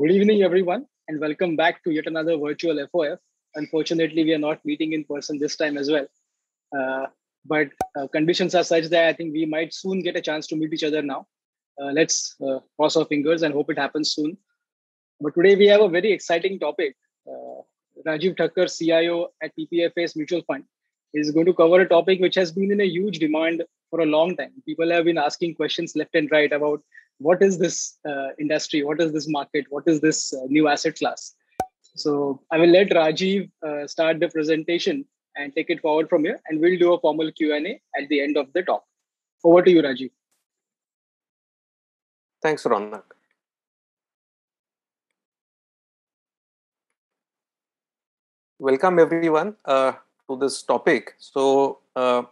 Good evening, everyone, and welcome back to yet another virtual FOF. Unfortunately, we are not meeting in person this time as well. Uh, but uh, conditions are such that I think we might soon get a chance to meet each other now. Uh, let's uh, cross our fingers and hope it happens soon. But today we have a very exciting topic. Uh, Rajiv Thakur, CIO at PPFA's Mutual Fund, is going to cover a topic which has been in a huge demand for a long time. People have been asking questions left and right about what is this uh, industry what is this market what is this uh, new asset class so i will let rajiv uh, start the presentation and take it forward from here and we'll do a formal q&a at the end of the talk over to you rajiv thanks ronak welcome everyone uh, to this topic so uh,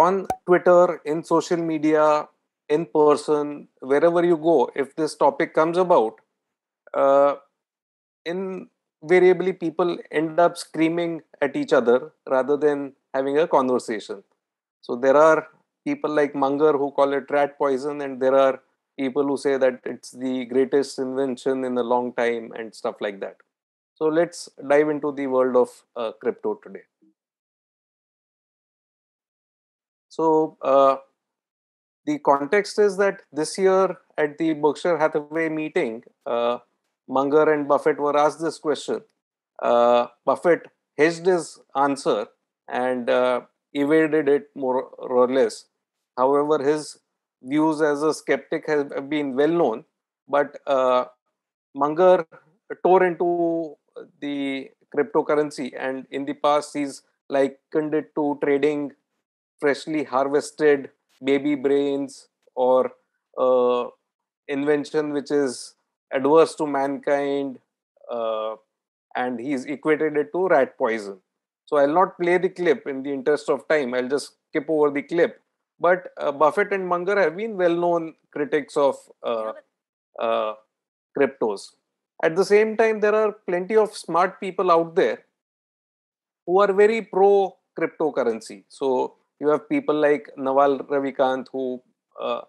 on twitter in social media in person wherever you go if this topic comes about uh, invariably people end up screaming at each other rather than having a conversation so there are people like munger who call it rat poison and there are people who say that it's the greatest invention in a long time and stuff like that so let's dive into the world of uh, crypto today so uh, the context is that this year at the Berkshire Hathaway meeting, uh, Munger and Buffett were asked this question. Uh, Buffett hedged his answer and uh, evaded it more or less. However, his views as a skeptic have been well known, but uh, Munger tore into the cryptocurrency and in the past he's likened it to trading freshly harvested baby brains or uh, invention which is adverse to mankind uh, and he's equated it to rat poison so i'll not play the clip in the interest of time i'll just skip over the clip but uh, buffett and munger have been well known critics of uh, uh, cryptos at the same time there are plenty of smart people out there who are very pro cryptocurrency so you have people like Nawal Ravikant who uh,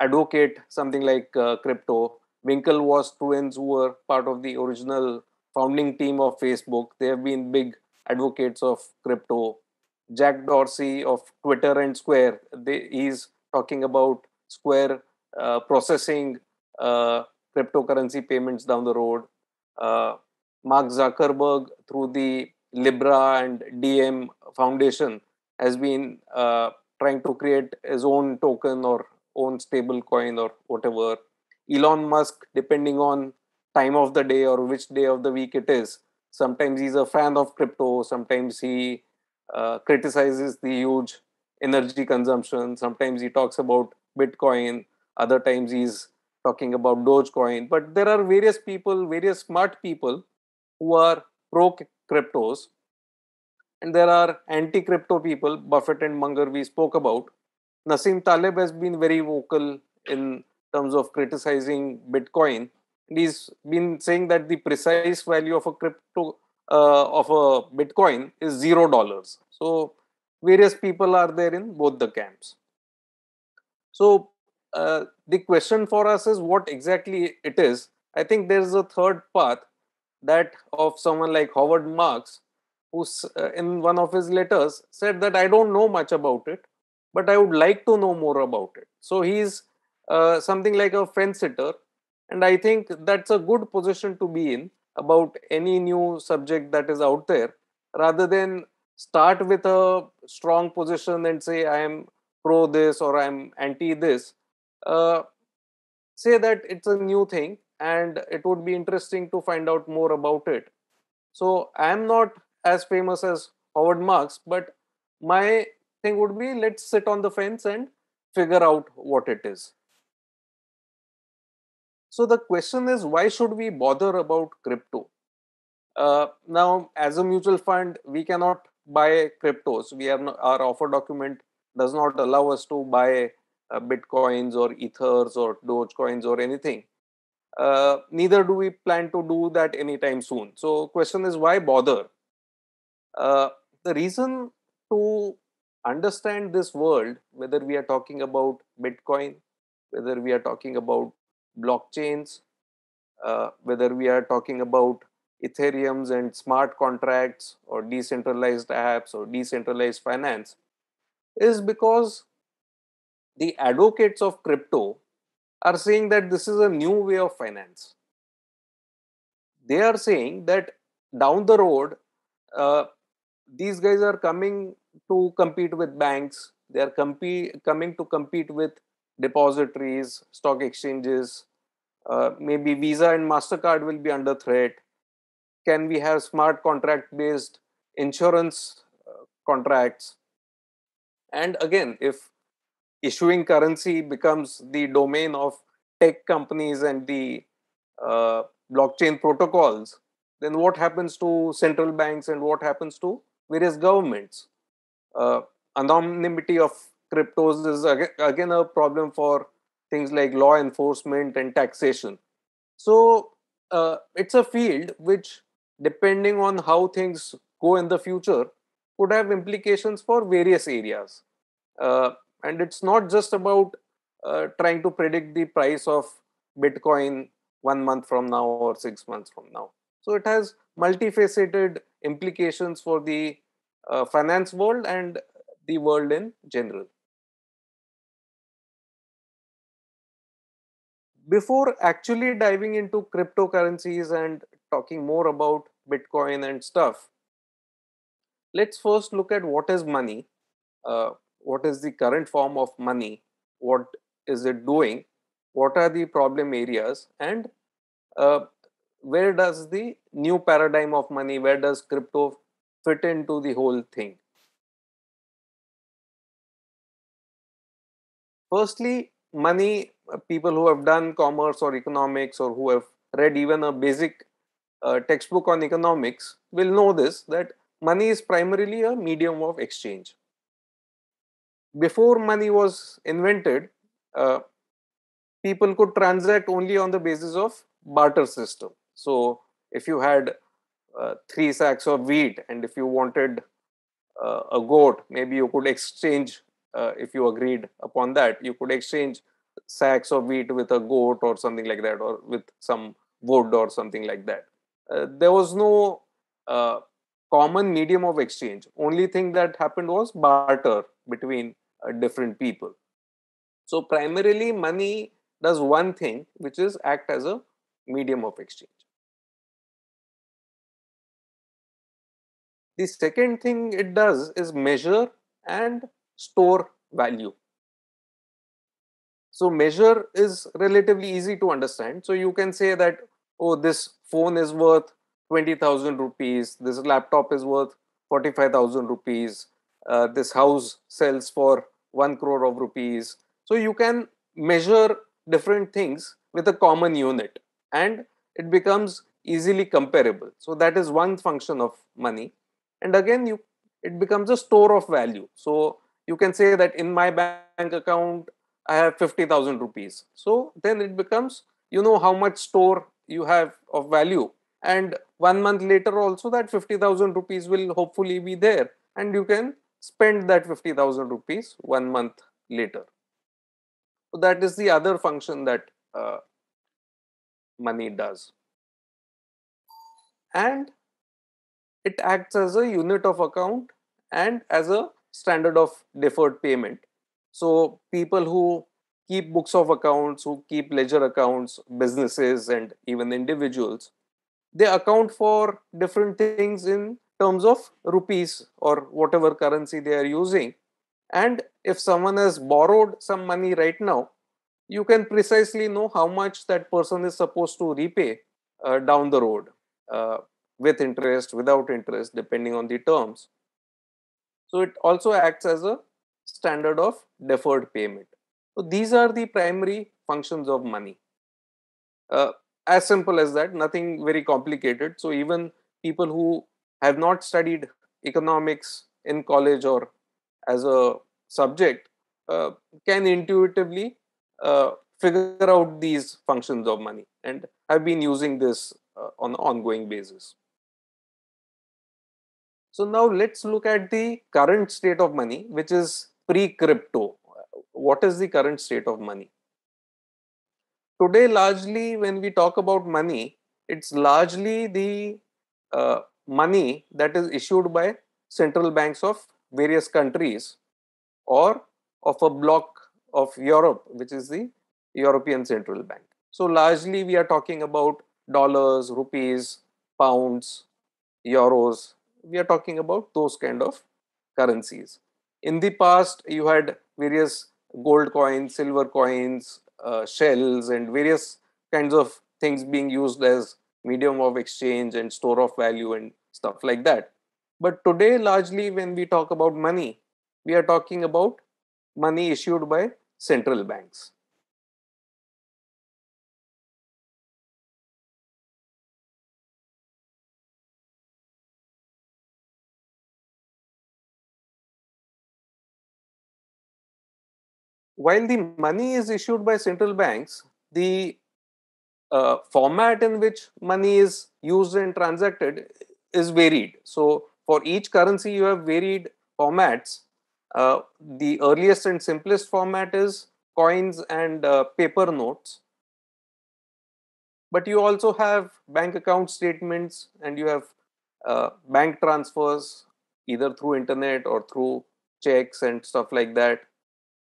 advocate something like uh, crypto. Winkle was twins who were part of the original founding team of Facebook. They have been big advocates of crypto. Jack Dorsey of Twitter and Square, they, he's talking about Square uh, processing uh, cryptocurrency payments down the road. Uh, Mark Zuckerberg, through the Libra and DM Foundation, has been uh, trying to create his own token or own stable coin or whatever. Elon Musk, depending on time of the day or which day of the week it is, sometimes he's a fan of crypto, sometimes he uh, criticizes the huge energy consumption, sometimes he talks about Bitcoin, other times he's talking about Dogecoin. But there are various people, various smart people who are pro cryptos and there are anti crypto people, Buffett and Munger, we spoke about. Nasim Taleb has been very vocal in terms of criticizing Bitcoin. And he's been saying that the precise value of a crypto, uh, of a Bitcoin is zero dollars. So, various people are there in both the camps. So, uh, the question for us is what exactly it is. I think there's a third path, that of someone like Howard Marks, who uh, in one of his letters said that I don't know much about it, but I would like to know more about it. So he's uh, something like a fence sitter, and I think that's a good position to be in about any new subject that is out there, rather than start with a strong position and say I am pro this or I'm anti this. Uh, say that it's a new thing and it would be interesting to find out more about it. So I'm not as famous as Howard Marks, but my thing would be let's sit on the fence and figure out what it is. So the question is why should we bother about crypto? Uh, now, as a mutual fund, we cannot buy cryptos. We have our offer document does not allow us to buy uh, bitcoins or ethers or dogecoins or anything. Uh, neither do we plan to do that anytime soon. So, question is why bother? Uh, the reason to understand this world, whether we are talking about Bitcoin, whether we are talking about blockchains, uh, whether we are talking about Ethereums and smart contracts or decentralized apps or decentralized finance, is because the advocates of crypto are saying that this is a new way of finance. They are saying that down the road, uh, these guys are coming to compete with banks they are coming to compete with depositories stock exchanges uh, maybe visa and mastercard will be under threat can we have smart contract based insurance uh, contracts and again if issuing currency becomes the domain of tech companies and the uh, blockchain protocols then what happens to central banks and what happens to various governments. Uh, anonymity of cryptos is again a problem for things like law enforcement and taxation. So uh, it's a field which, depending on how things go in the future, could have implications for various areas. Uh, and it's not just about uh, trying to predict the price of Bitcoin one month from now or six months from now. So it has multifaceted implications for the uh, finance world and the world in general. Before actually diving into cryptocurrencies and talking more about Bitcoin and stuff, let's first look at what is money, uh, what is the current form of money, what is it doing, what are the problem areas, and uh, where does the new paradigm of money where does crypto fit into the whole thing firstly money uh, people who have done commerce or economics or who have read even a basic uh, textbook on economics will know this that money is primarily a medium of exchange before money was invented uh, people could transact only on the basis of barter system so if you had uh, three sacks of wheat and if you wanted uh, a goat, maybe you could exchange, uh, if you agreed upon that, you could exchange sacks of wheat with a goat or something like that, or with some wood or something like that. Uh, there was no uh, common medium of exchange. Only thing that happened was barter between uh, different people. So, primarily, money does one thing, which is act as a medium of exchange. The second thing it does is measure and store value. So measure is relatively easy to understand. So you can say that, oh, this phone is worth 20,000 rupees, this laptop is worth 45,000 rupees, uh, this house sells for 1 crore of rupees. So you can measure different things with a common unit and it becomes easily comparable. So that is one function of money and again you it becomes a store of value so you can say that in my bank account i have 50000 rupees so then it becomes you know how much store you have of value and one month later also that 50000 rupees will hopefully be there and you can spend that 50000 rupees one month later so that is the other function that uh, money does and it acts as a unit of account and as a standard of deferred payment. So people who keep books of accounts, who keep ledger accounts, businesses, and even individuals, they account for different things in terms of rupees or whatever currency they are using. And if someone has borrowed some money right now, you can precisely know how much that person is supposed to repay uh, down the road. Uh, with interest, without interest, depending on the terms. So it also acts as a standard of deferred payment. So these are the primary functions of money. Uh, as simple as that, nothing very complicated. So even people who have not studied economics in college or as a subject uh, can intuitively uh, figure out these functions of money and have been using this uh, on an ongoing basis. So now let's look at the current state of money, which is pre crypto. What is the current state of money? Today, largely when we talk about money, it's largely the uh, money that is issued by central banks of various countries or of a block of Europe, which is the European Central Bank. So, largely we are talking about dollars, rupees, pounds, euros, we are talking about those kind of currencies in the past you had various gold coins silver coins uh, shells and various kinds of things being used as medium of exchange and store of value and stuff like that but today largely when we talk about money we are talking about money issued by central banks while the money is issued by central banks, the uh, format in which money is used and transacted is varied. So, for each currency, you have varied formats. Uh, the earliest and simplest format is coins and uh, paper notes. But you also have bank account statements and you have uh, bank transfers either through internet or through checks and stuff like that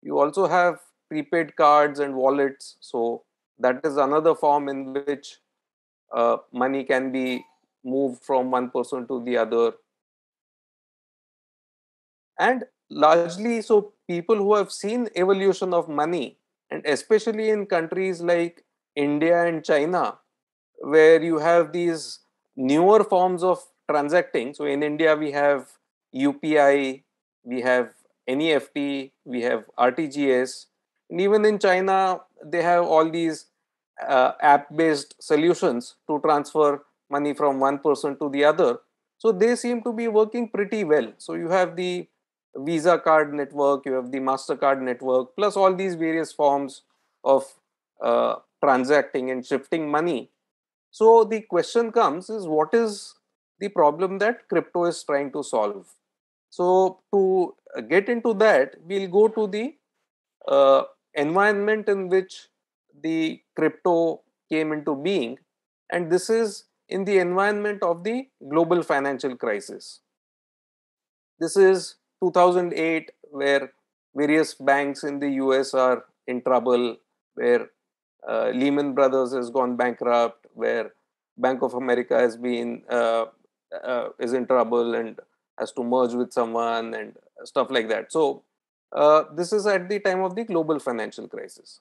you also have prepaid cards and wallets so that is another form in which uh, money can be moved from one person to the other and largely so people who have seen evolution of money and especially in countries like india and china where you have these newer forms of transacting so in india we have upi we have NEFT, we have RTGS, and even in China, they have all these uh, app-based solutions to transfer money from one person to the other. So they seem to be working pretty well. So you have the Visa card network, you have the MasterCard network, plus all these various forms of uh, transacting and shifting money. So the question comes is what is the problem that crypto is trying to solve? So to uh, get into that, we'll go to the uh, environment in which the crypto came into being. And this is in the environment of the global financial crisis. This is 2008, where various banks in the US are in trouble, where uh, Lehman Brothers has gone bankrupt, where Bank of America has been uh, uh, is in trouble and has to merge with someone, and stuff like that. So uh, this is at the time of the global financial crisis.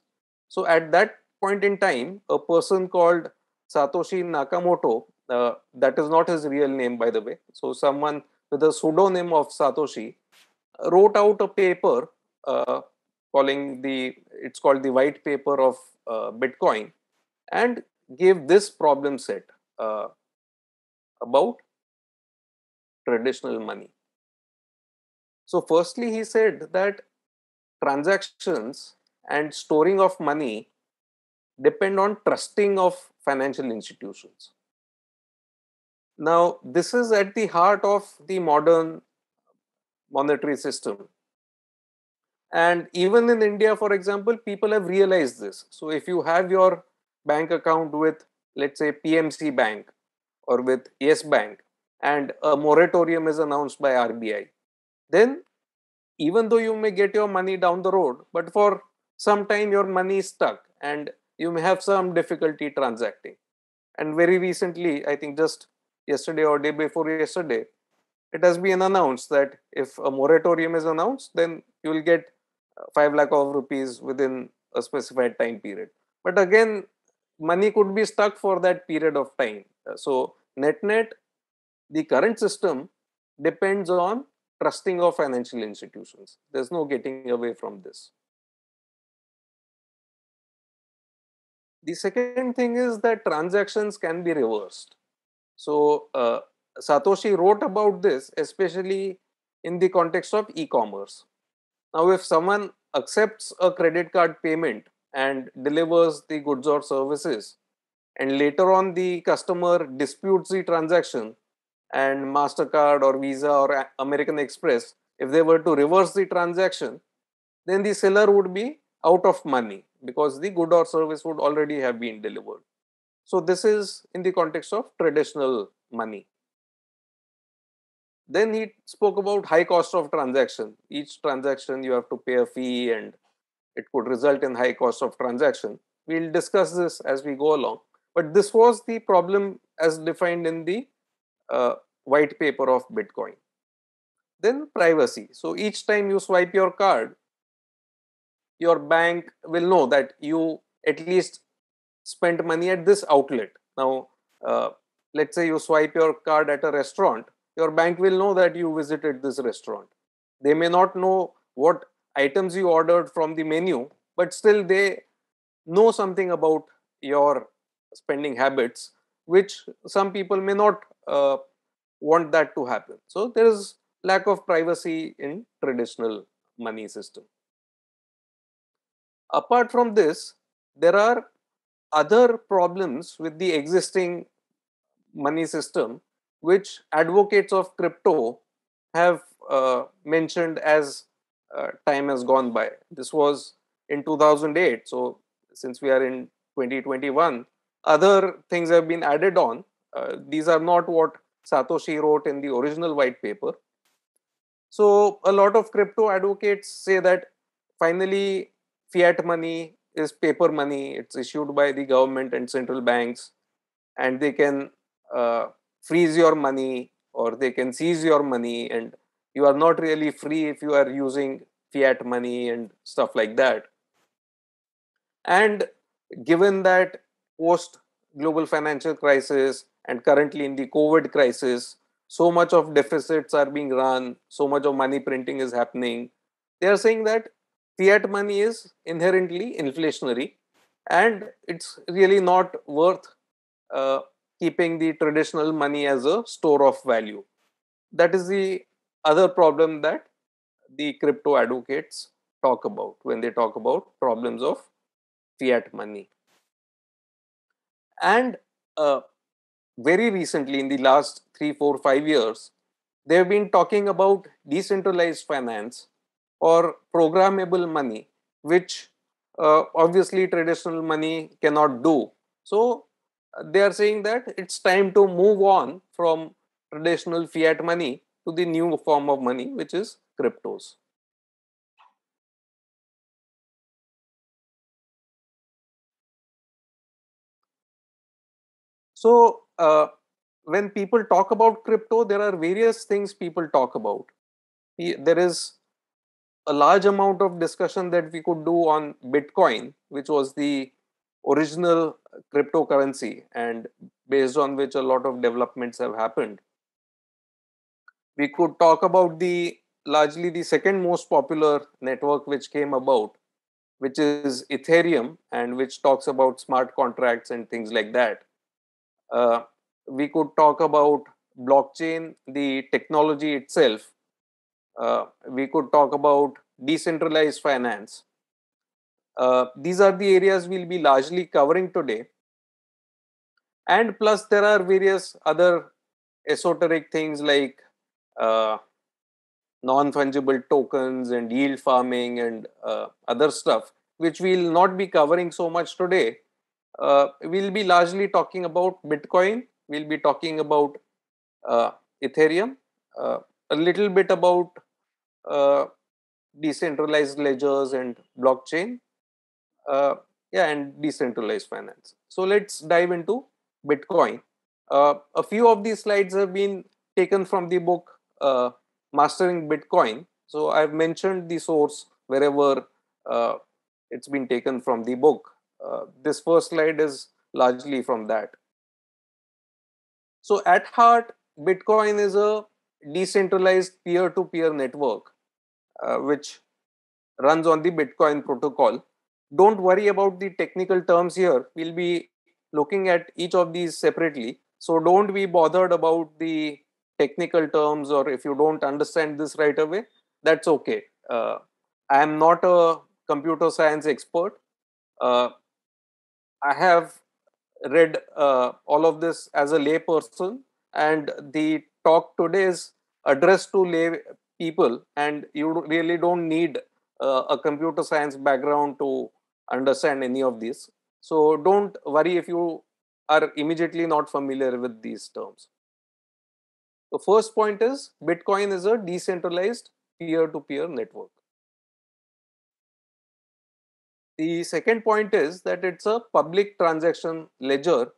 So at that point in time, a person called Satoshi Nakamoto, uh, that is not his real name, by the way. So someone with a pseudonym of Satoshi wrote out a paper uh, calling the it's called the white paper of uh, Bitcoin, and gave this problem set uh, about traditional money. So, firstly, he said that transactions and storing of money depend on trusting of financial institutions. Now, this is at the heart of the modern monetary system. And even in India, for example, people have realized this. So, if you have your bank account with, let's say, PMC Bank or with Yes Bank, and a moratorium is announced by RBI, then even though you may get your money down the road, but for some time your money is stuck and you may have some difficulty transacting. And very recently, I think just yesterday or day before yesterday, it has been announced that if a moratorium is announced, then you will get uh, 5 lakh of rupees within a specified time period. But again, money could be stuck for that period of time. So, net net, the current system depends on trusting of financial institutions. There's no getting away from this. The second thing is that transactions can be reversed. So, uh, Satoshi wrote about this, especially in the context of e commerce. Now, if someone accepts a credit card payment and delivers the goods or services, and later on the customer disputes the transaction, and mastercard or visa or american express if they were to reverse the transaction then the seller would be out of money because the good or service would already have been delivered so this is in the context of traditional money then he spoke about high cost of transaction each transaction you have to pay a fee and it could result in high cost of transaction we'll discuss this as we go along but this was the problem as defined in the white paper of Bitcoin. Then privacy. So each time you swipe your card, your bank will know that you at least spent money at this outlet. Now, uh, let's say you swipe your card at a restaurant, your bank will know that you visited this restaurant. They may not know what items you ordered from the menu, but still they know something about your spending habits, which some people may not uh, want that to happen. So there is lack of privacy in traditional money system. Apart from this, there are other problems with the existing money system, which advocates of crypto have uh, mentioned as uh, time has gone by. This was in 2008. So since we are in 2021, other things have been added on uh, these are not what Satoshi wrote in the original white paper. So, a lot of crypto advocates say that finally, fiat money is paper money, it's issued by the government and central banks, and they can uh, freeze your money or they can seize your money, and you are not really free if you are using fiat money and stuff like that. And given that post global financial crisis, and currently in the covid crisis so much of deficits are being run so much of money printing is happening they are saying that fiat money is inherently inflationary and it's really not worth uh, keeping the traditional money as a store of value that is the other problem that the crypto advocates talk about when they talk about problems of fiat money and uh, very recently in the last three, four, five years, they've been talking about decentralized finance or programmable money, which uh, obviously traditional money cannot do. So uh, they are saying that it's time to move on from traditional fiat money to the new form of money, which is cryptos. So uh, when people talk about crypto, there are various things people talk about. There is a large amount of discussion that we could do on Bitcoin, which was the original cryptocurrency and based on which a lot of developments have happened. We could talk about the largely the second most popular network which came about, which is Ethereum, and which talks about smart contracts and things like that. Uh, we could talk about blockchain, the technology itself. Uh, we could talk about decentralized finance. Uh, these are the areas we'll be largely covering today. And plus, there are various other esoteric things like uh, non fungible tokens and yield farming and uh, other stuff, which we'll not be covering so much today. Uh, we'll be largely talking about Bitcoin we'll be talking about uh, Ethereum, uh, a little bit about uh, decentralized ledgers and blockchain, yeah, and decentralized finance. So let's dive into Bitcoin. a few of these slides have been taken from the book Mastering Bitcoin. So I've mentioned the source wherever uh, it's been taken from the book. Uh, this first slide is largely from that. So at heart, Bitcoin is a decentralized peer-to-peer network uh, which runs on the Bitcoin protocol. Don't worry about the technical terms here. We'll be looking at each of these separately. So don't be bothered about the technical terms or if you don't understand this right away, that's okay. Uh, I am not a computer science expert. Uh, I have read uh, all of this as a layperson, and the talk today is addressed to lay people, and you really don't need uh, a computer science background to understand any of these. So don't worry if you are immediately not familiar with these terms. The first point is Bitcoin is a decentralized peer to peer network the second point is that it's a public transaction ledger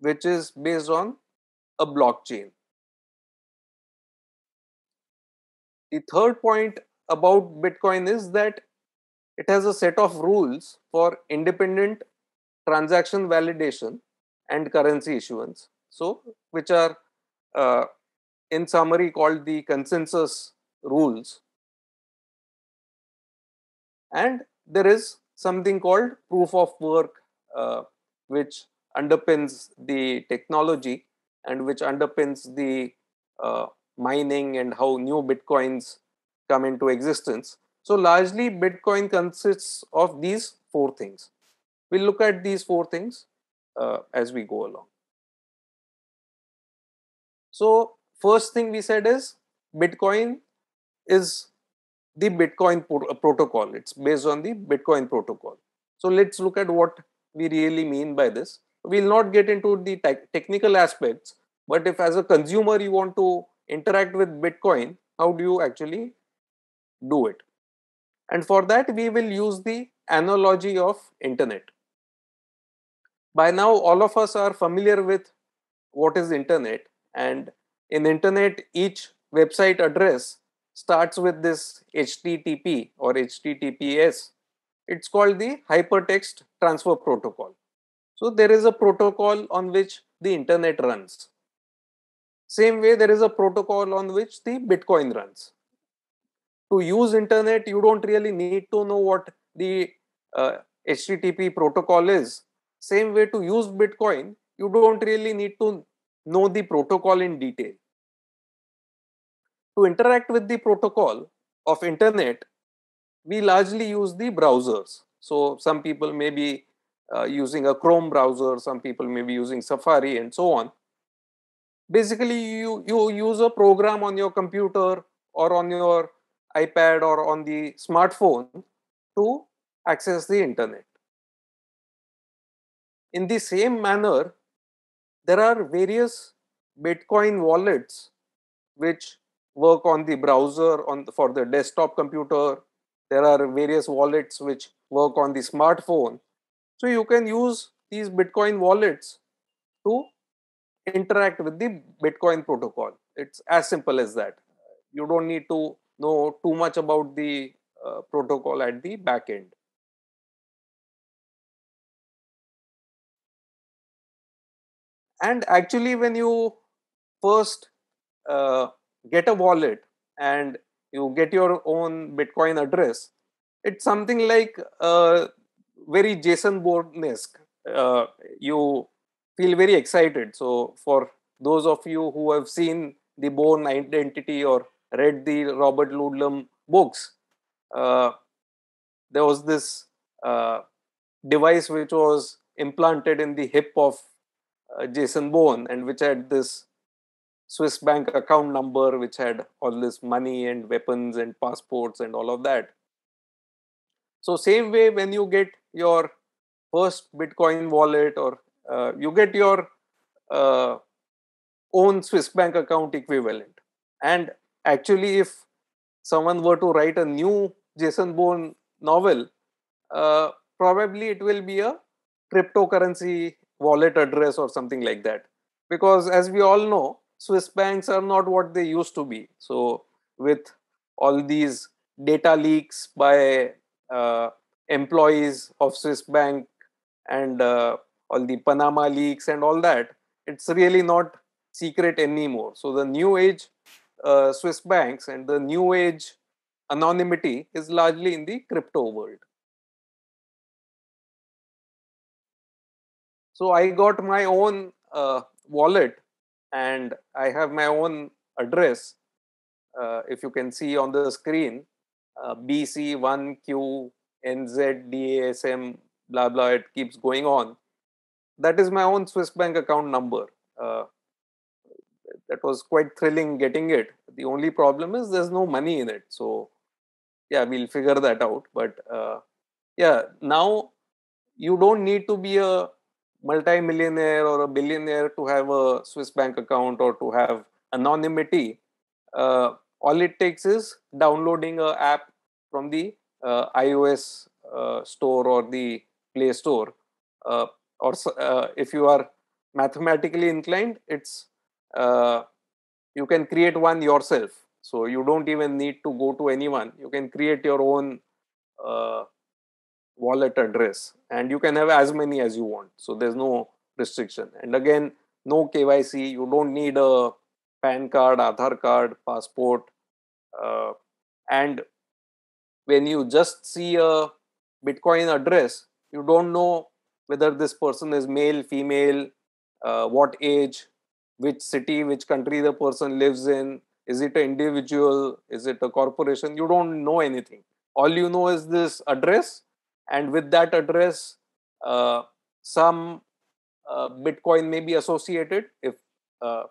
which is based on a blockchain. The third point about Bitcoin is that it has a set of rules for independent transaction validation and currency issuance. So, which are uh, in summary called the consensus rules. And there is something called proof of work, uh, which underpins the technology and which underpins the uh, mining and how new bitcoins come into existence. So, largely, Bitcoin consists of these four things. We'll look at these four things uh, as we go along. So, first thing we said is Bitcoin is the Bitcoin pro- uh, protocol. It's based on the Bitcoin protocol. So let's look at what we really mean by this. We'll not get into the te- technical aspects, but if as a consumer you want to interact with Bitcoin, how do you actually do it? And for that, we will use the analogy of internet. By now, all of us are familiar with what is internet, and in internet, each website address starts with this HTTP or HTTPS. It's called the Hypertext Transfer Protocol. So there is a protocol on which the internet runs. Same way, there is a protocol on which the Bitcoin runs. To use internet, you don't really need to know what the uh, HTTP protocol is. Same way to use Bitcoin, you don't really need to know the protocol in detail to interact with the protocol of internet, we largely use the browsers. So some people may be uh, using a Chrome browser, some people may be using Safari, and so on. Basically, you, you use a program on your computer or on your iPad or on the smartphone to access the internet. In the same manner, there are various Bitcoin wallets which work on the browser on the, for the desktop computer there are various wallets which work on the smartphone so you can use these bitcoin wallets to interact with the bitcoin protocol it's as simple as that you don't need to know too much about the uh, protocol at the back end and actually when you first uh, get a wallet and you get your own Bitcoin address, it's something like uh, very Jason Bourne-esque. Uh, you feel very excited. So for those of you who have seen the Bourne Identity or read the Robert Ludlum books, uh, there was this uh, device which was implanted in the hip of uh, Jason Bourne and which had this Swiss bank account number, which had all this money and weapons and passports and all of that. So, same way, when you get your first Bitcoin wallet or uh, you get your uh, own Swiss bank account equivalent. And actually, if someone were to write a new Jason Bourne novel, uh, probably it will be a cryptocurrency wallet address or something like that. Because as we all know, Swiss banks are not what they used to be. So, with all these data leaks by uh, employees of Swiss bank and uh, all the Panama leaks and all that, it's really not secret anymore. So, the new age uh, Swiss banks and the new age anonymity is largely in the crypto world. So, I got my own uh, wallet and I have my own address. Uh, if you can see on the screen, uh, BC1QNZDASM, blah, blah, it keeps going on. That is my own Swiss bank account number. Uh, that was quite thrilling getting it. The only problem is there's no money in it. So, yeah, we'll figure that out. But uh, yeah, now you don't need to be a multi-millionaire or a billionaire to have a Swiss bank account or to have anonymity. Uh, all it takes is downloading an app from the uh, iOS uh, store or the Play Store. Uh, or uh, if you are mathematically inclined, it's uh, you can create one yourself. So you don't even need to go to anyone. You can create your own wallet address and you can have as many as you want so there's no restriction and again no kyc you don't need a pan card Aadhar card passport uh, and when you just see a bitcoin address you don't know whether this person is male female uh, what age which city which country the person lives in is it an individual is it a corporation you don't know anything all you know is this address and with that address uh, some uh, bitcoin may be associated if uh,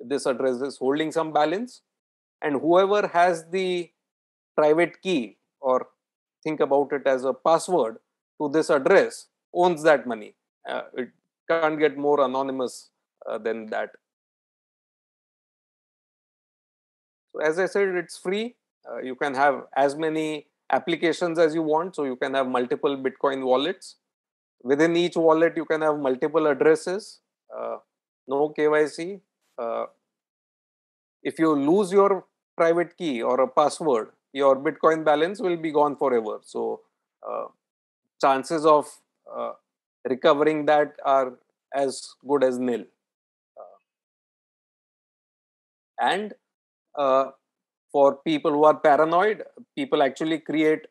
this address is holding some balance and whoever has the private key or think about it as a password to this address owns that money uh, it can't get more anonymous uh, than that so as i said it's free uh, you can have as many applications as you want. So you can have multiple Bitcoin wallets. Within each wallet, you can have multiple addresses. Uh, no KYC. Uh, if you lose your private key or a password, your Bitcoin balance will be gone forever. So uh, chances of uh, recovering that are as good as nil. Uh, and uh, for people who are paranoid. People actually create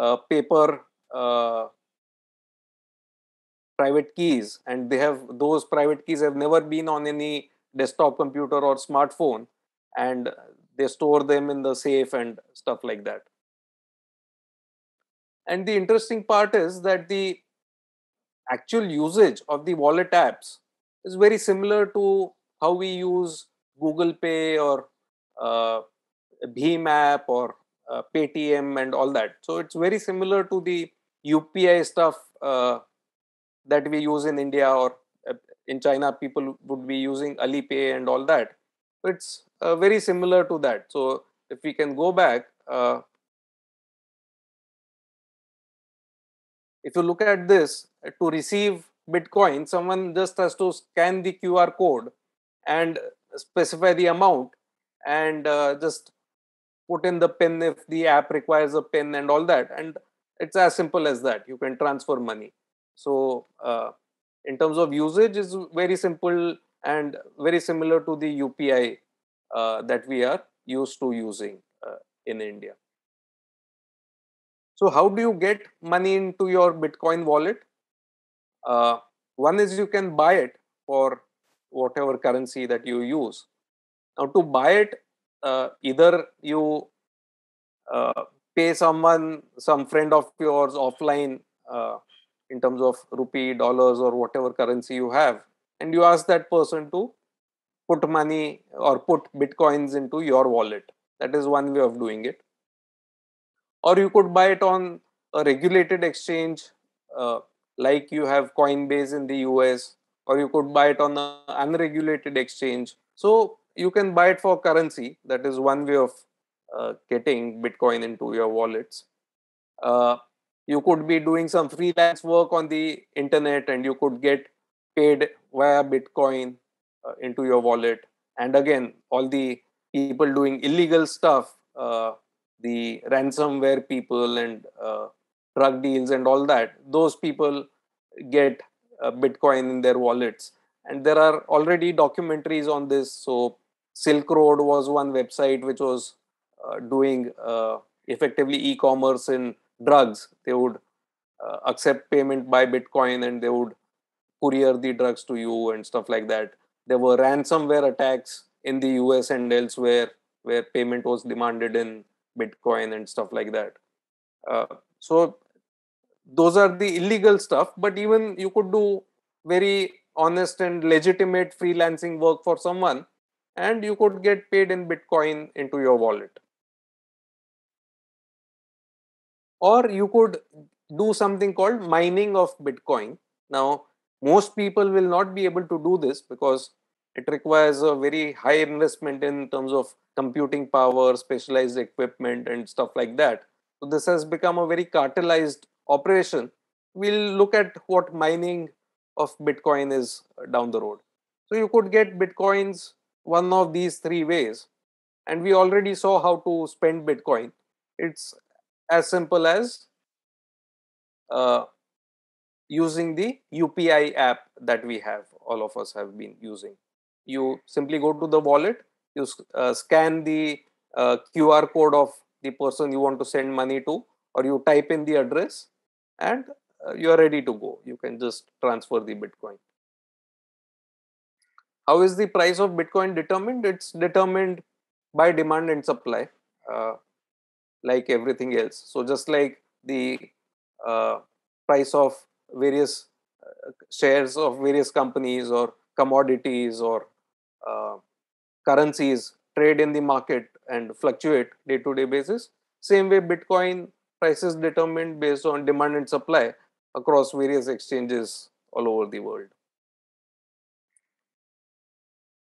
uh, paper uh, private keys, and they have those private keys have never been on any desktop computer or smartphone, and they store them in the safe and stuff like that. And the interesting part is that the actual usage of the wallet apps is very similar to how we use Google Pay or uh, Bheem app or uh, Paytm and all that. So it's very similar to the UPI stuff uh, that we use in India or uh, in China. People would be using Alipay and all that. It's uh, very similar to that. So if we can go back, uh, if you look at this, uh, to receive Bitcoin, someone just has to scan the QR code and uh, specify the amount and uh, just put in the pin if the app requires a pin and all that and it's as simple as that you can transfer money so uh, in terms of usage is very simple and very similar to the upi uh, that we are used to using uh, in india so how do you get money into your bitcoin wallet uh, one is you can buy it for whatever currency that you use now to buy it uh, either you uh, pay someone, some friend of yours offline uh, in terms of rupee, dollars, or whatever currency you have, and you ask that person to put money or put bitcoins into your wallet. That is one way of doing it. Or you could buy it on a regulated exchange, uh, like you have Coinbase in the US, or you could buy it on an unregulated exchange. So you can buy it for currency. That is one way of uh, getting Bitcoin into your wallets. Uh, you could be doing some freelance work on the internet and you could get paid via Bitcoin uh, into your wallet. And again, all the people doing illegal stuff, uh, the ransomware people and uh, drug deals and all that, those people get uh, Bitcoin in their wallets. And there are already documentaries on this. So Silk Road was one website which was uh, doing uh, effectively e-commerce in drugs. They would uh, accept payment by Bitcoin and they would courier the drugs to you and stuff like that. There were ransomware attacks in the US and elsewhere where payment was demanded in Bitcoin and stuff like that. Uh, so those are the illegal stuff, but even you could do very honest and legitimate freelancing work for someone and you could get paid in Bitcoin into your wallet. Or you could do something called mining of Bitcoin. Now, most people will not be able to do this because it requires a very high investment in terms of computing power, specialized equipment, and stuff like that. So, this has become a very cartelized operation. We'll look at what mining of Bitcoin is down the road. So, you could get Bitcoins one of these three ways. And we already saw how to spend Bitcoin. It's as simple as uh, using the UPI app that we have, all of us have been using. You simply go to the wallet, you uh, scan the uh, QR code of the person you want to send money to, or you type in the address, and uh, you are ready to go. You can just transfer the Bitcoin how is the price of bitcoin determined it's determined by demand and supply uh, like everything else so just like the uh, price of various uh, shares of various companies or commodities or uh, currencies trade in the market and fluctuate day to day basis same way bitcoin prices determined based on demand and supply across various exchanges all over the world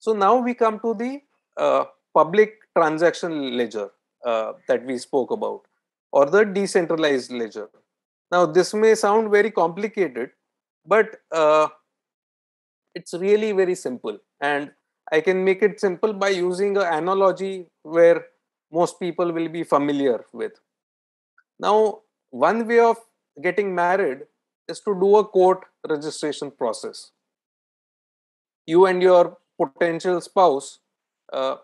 so now we come to the uh, public transaction ledger uh, that we spoke about or the decentralized ledger. Now, this may sound very complicated, but uh, it's really very simple. And I can make it simple by using an analogy where most people will be familiar with. Now, one way of getting married is to do a court registration process. You and your potential spouse uh,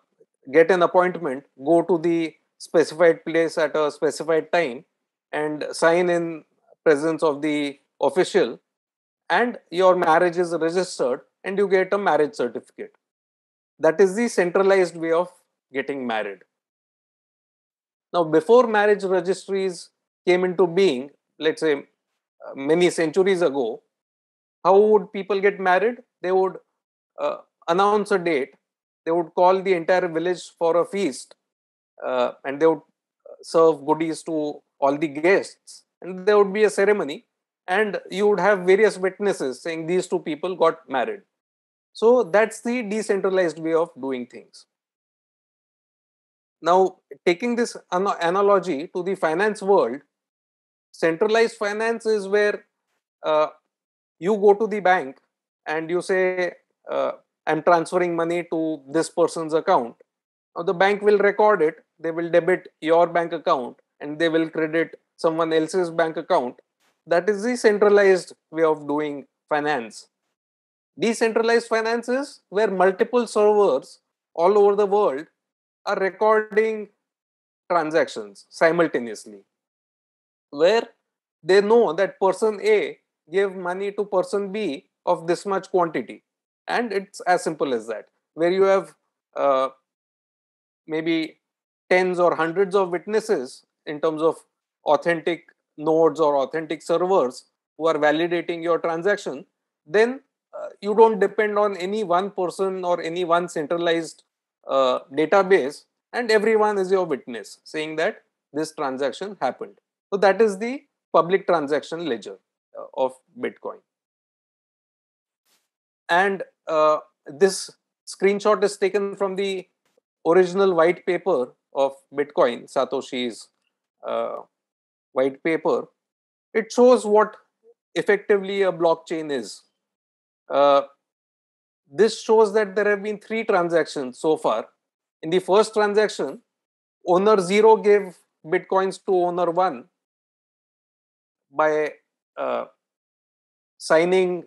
get an appointment go to the specified place at a specified time and sign in presence of the official and your marriage is registered and you get a marriage certificate that is the centralized way of getting married now before marriage registries came into being let's say uh, many centuries ago how would people get married they would uh, announce a date they would call the entire village for a feast uh, and they would serve goodies to all the guests and there would be a ceremony and you would have various witnesses saying these two people got married so that's the decentralized way of doing things now taking this an- analogy to the finance world centralized finance is where uh, you go to the bank and you say uh, i'm transferring money to this person's account now the bank will record it they will debit your bank account and they will credit someone else's bank account that is the centralized way of doing finance decentralized finance is where multiple servers all over the world are recording transactions simultaneously where they know that person a gave money to person b of this much quantity and it's as simple as that where you have uh, maybe tens or hundreds of witnesses in terms of authentic nodes or authentic servers who are validating your transaction then uh, you don't depend on any one person or any one centralized uh, database and everyone is your witness saying that this transaction happened so that is the public transaction ledger uh, of bitcoin and uh, this screenshot is taken from the original white paper of bitcoin satoshi's uh, white paper it shows what effectively a blockchain is uh, this shows that there have been three transactions so far in the first transaction owner 0 gave bitcoins to owner 1 by uh, signing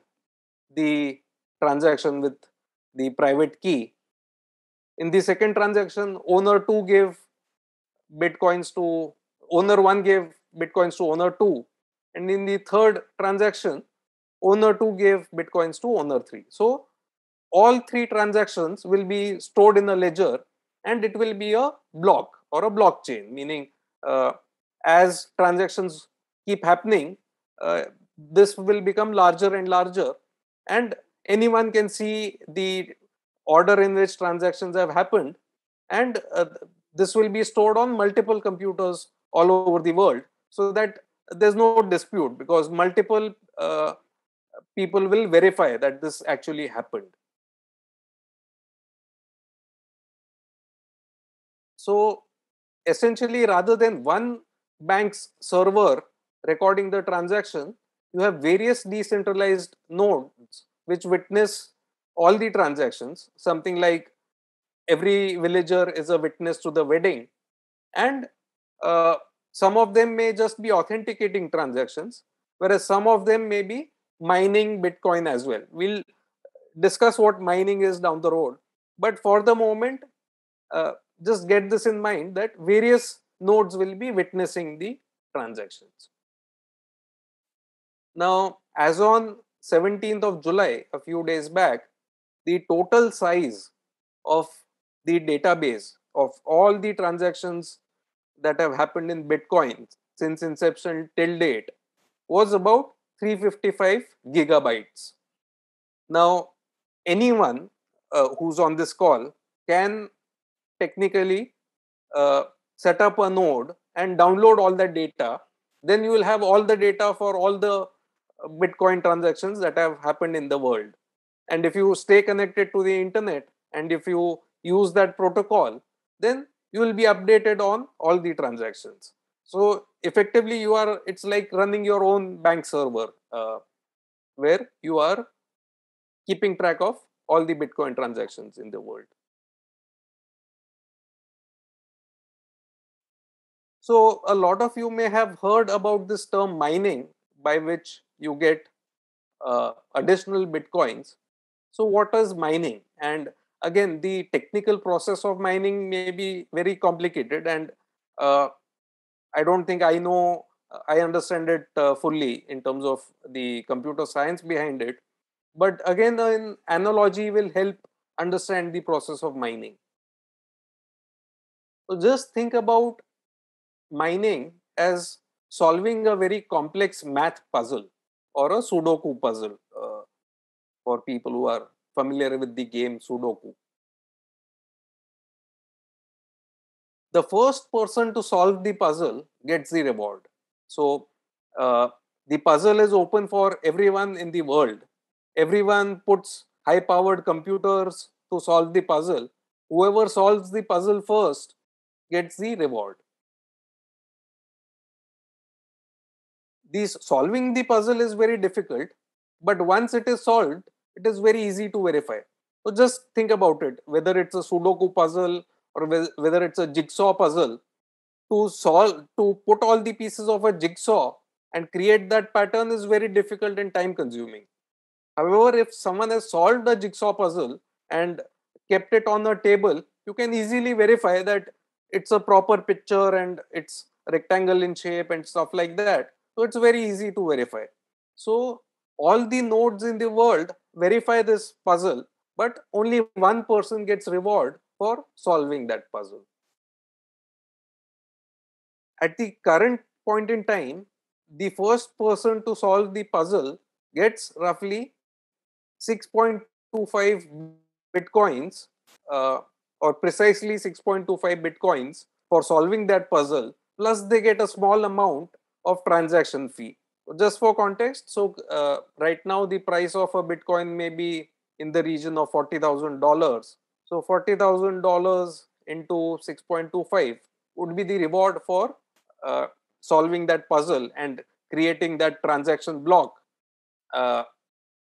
the transaction with the private key. In the second transaction, owner 2 gave bitcoins to owner 1 gave bitcoins to owner 2 and in the third transaction owner 2 gave bitcoins to owner 3 so all three transactions will be stored in a ledger and it will be a block or a blockchain meaning uh, as transactions keep happening uh, this will become larger and larger and anyone can see the order in which transactions have happened and uh, this will be stored on multiple computers all over the world so that there's no dispute because multiple uh, people will verify that this actually happened so essentially rather than one bank's server recording the transaction you have various decentralized nodes which witness all the transactions, something like every villager is a witness to the wedding, and uh, some of them may just be authenticating transactions, whereas some of them may be mining Bitcoin as well. We'll discuss what mining is down the road. But for the moment, uh, just get this in mind that various nodes will be witnessing the transactions. Now, as on 17th of July, a few days back, the total size of the database of all the transactions that have happened in Bitcoin since inception till date was about 355 gigabytes. Now, anyone uh, who's on this call can technically uh, set up a node and download all that data. Then you will have all the data for all the bitcoin transactions that have happened in the world and if you stay connected to the internet and if you use that protocol then you will be updated on all the transactions so effectively you are it's like running your own bank server uh, where you are keeping track of all the bitcoin transactions in the world so a lot of you may have heard about this term mining by which you get uh, additional bitcoins. So, what is mining? And again, the technical process of mining may be very complicated, and uh, I don't think I know, I understand it uh, fully in terms of the computer science behind it. But again, an analogy will help understand the process of mining. So, just think about mining as solving a very complex math puzzle or a Sudoku puzzle uh, for people who are familiar with the game Sudoku. The first person to solve the puzzle gets the reward. So uh, the puzzle is open for everyone in the world. Everyone puts high powered computers to solve the puzzle. Whoever solves the puzzle first gets the reward. these solving the puzzle is very difficult but once it is solved it is very easy to verify so just think about it whether it's a sudoku puzzle or whether it's a jigsaw puzzle to solve to put all the pieces of a jigsaw and create that pattern is very difficult and time consuming however if someone has solved a jigsaw puzzle and kept it on a table you can easily verify that it's a proper picture and it's rectangle in shape and stuff like that so it's very easy to verify. So all the nodes in the world verify this puzzle, but only one person gets reward for solving that puzzle. At the current point in time, the first person to solve the puzzle gets roughly 6.25 bitcoins uh, or precisely 6.25 bitcoins for solving that puzzle plus they get a small amount of transaction fee. Just for context, so uh, right now the price of a Bitcoin may be in the region of $40,000. So $40,000 into 6.25 would be the reward for uh, solving that puzzle and creating that transaction block uh,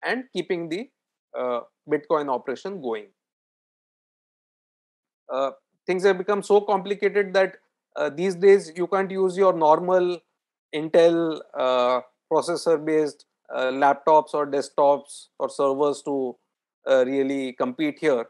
and keeping the uh, Bitcoin operation going. Uh, things have become so complicated that uh, these days you can't use your normal Intel uh, processor based uh, laptops or desktops or servers to uh, really compete here.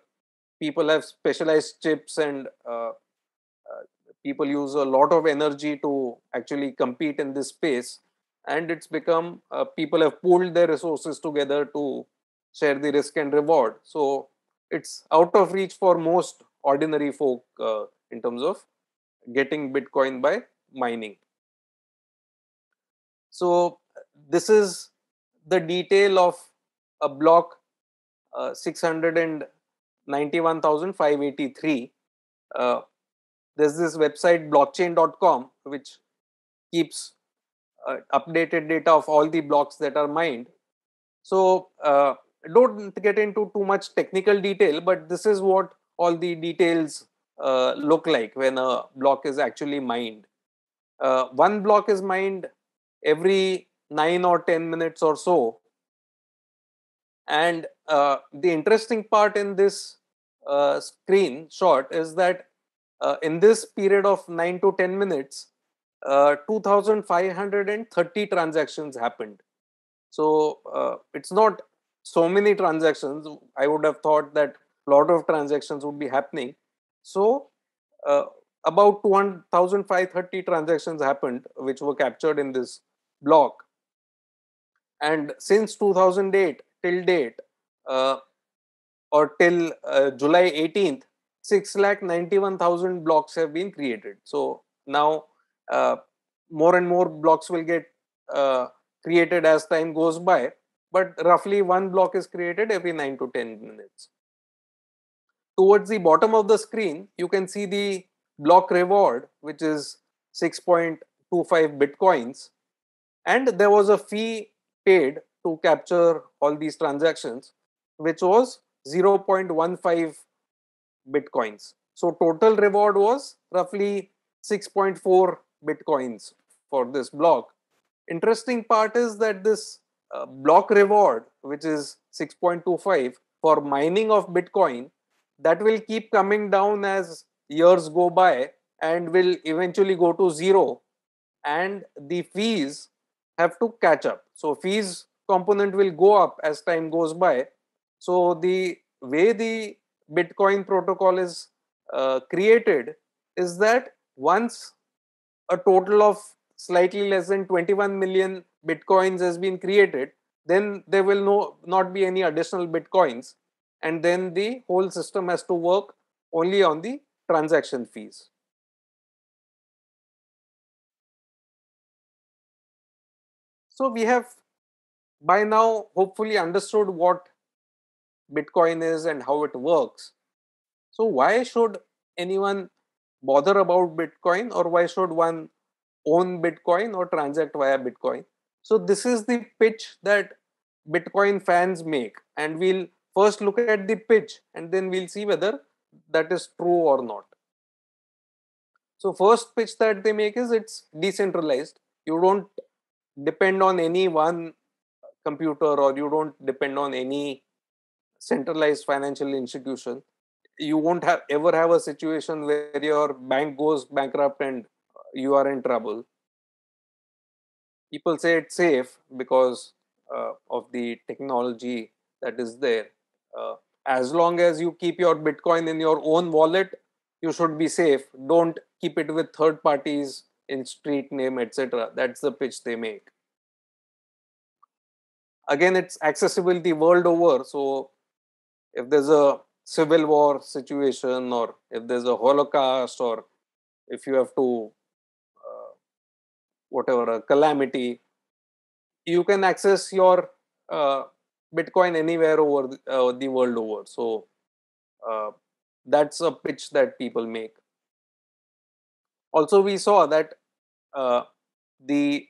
People have specialized chips and uh, uh, people use a lot of energy to actually compete in this space. And it's become uh, people have pooled their resources together to share the risk and reward. So it's out of reach for most ordinary folk in terms of getting Bitcoin by mining. So this is the detail of a block uh, 691,583. Uh, there's this website blockchain.com which keeps uh, updated data of all the blocks that are mined. So uh, don't get into too much technical detail, but this is what all the details uh, look like when a block is actually mined. Uh, one block is mined every nine or ten minutes or so. And uh, the interesting part in this uh, screen shot is that uh, in this period of nine to ten minutes, uh, 2,530 transactions happened. So uh, it's not so many transactions. I would have thought that a lot of transactions would be happening. So uh, about 1,530 transactions happened, which were captured in this Block, And since 2008 till date, uh, or till uh, July 18th, 6 lakh 91,000 blocks have been created. So now uh, more and more blocks will get uh, created as time goes by, but roughly one block is created every 9 to 10 minutes. Towards the bottom of the screen, you can see the block reward, which is 6.25 bitcoins and there was a fee paid to capture all these transactions which was 0.15 bitcoins so total reward was roughly 6.4 bitcoins for this block interesting part is that this uh, block reward which is 6.25 for mining of bitcoin that will keep coming down as years go by and will eventually go to zero and the fees have to catch up. So fees component will go up as time goes by. So the way the Bitcoin protocol is uh, created is that once a total of slightly less than 21 million Bitcoins has been created, then there will no, not be any additional Bitcoins. And then the whole system has to work only on the transaction fees. So we have by now hopefully understood what Bitcoin is and how it works. So why should anyone bother about Bitcoin or why should one own Bitcoin or transact via Bitcoin? So this is the pitch that Bitcoin fans make and we'll first look at the pitch and then we'll see whether that is true or not. So first pitch that they make is it's decentralized. You don't depend on any one computer or you don't depend on any centralized financial institution you won't have ever have a situation where your bank goes bankrupt and you are in trouble people say it's safe because uh, of the technology that is there uh, as long as you keep your bitcoin in your own wallet you should be safe don't keep it with third parties in street name, etc. That's the pitch they make. Again, it's accessibility world over. So, if there's a civil war situation, or if there's a Holocaust, or if you have to, uh, whatever, a calamity, you can access your uh, Bitcoin anywhere over the, uh, the world over. So, uh, that's a pitch that people make also we saw that uh, the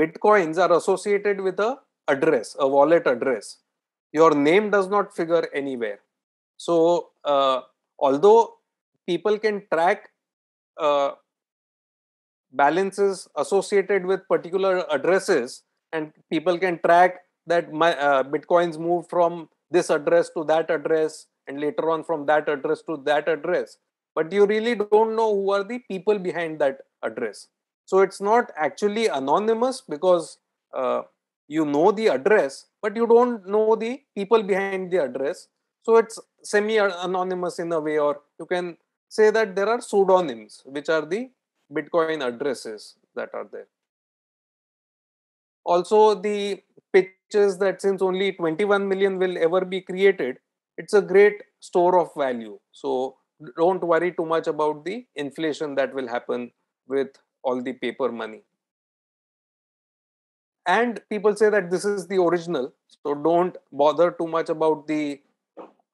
bitcoins are associated with a address a wallet address your name does not figure anywhere so uh, although people can track uh, balances associated with particular addresses and people can track that my uh, bitcoins move from this address to that address and later on from that address to that address but you really don't know who are the people behind that address so it's not actually anonymous because uh, you know the address but you don't know the people behind the address so it's semi anonymous in a way or you can say that there are pseudonyms which are the bitcoin addresses that are there also the pictures that since only 21 million will ever be created it's a great store of value so don't worry too much about the inflation that will happen with all the paper money and people say that this is the original so don't bother too much about the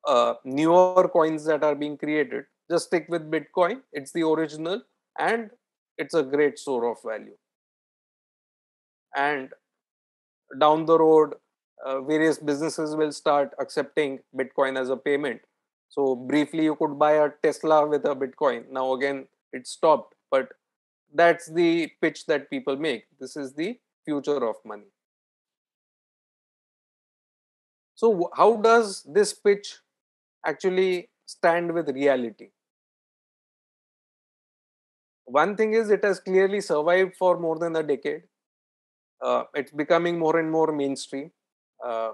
uh, newer coins that are being created just stick with bitcoin it's the original and it's a great store of value and down the road uh, various businesses will start accepting bitcoin as a payment so briefly, you could buy a Tesla with a Bitcoin. Now again, it stopped, but that's the pitch that people make. This is the future of money. So how does this pitch actually stand with reality? One thing is it has clearly survived for more than a decade. Uh, it's becoming more and more mainstream. Uh,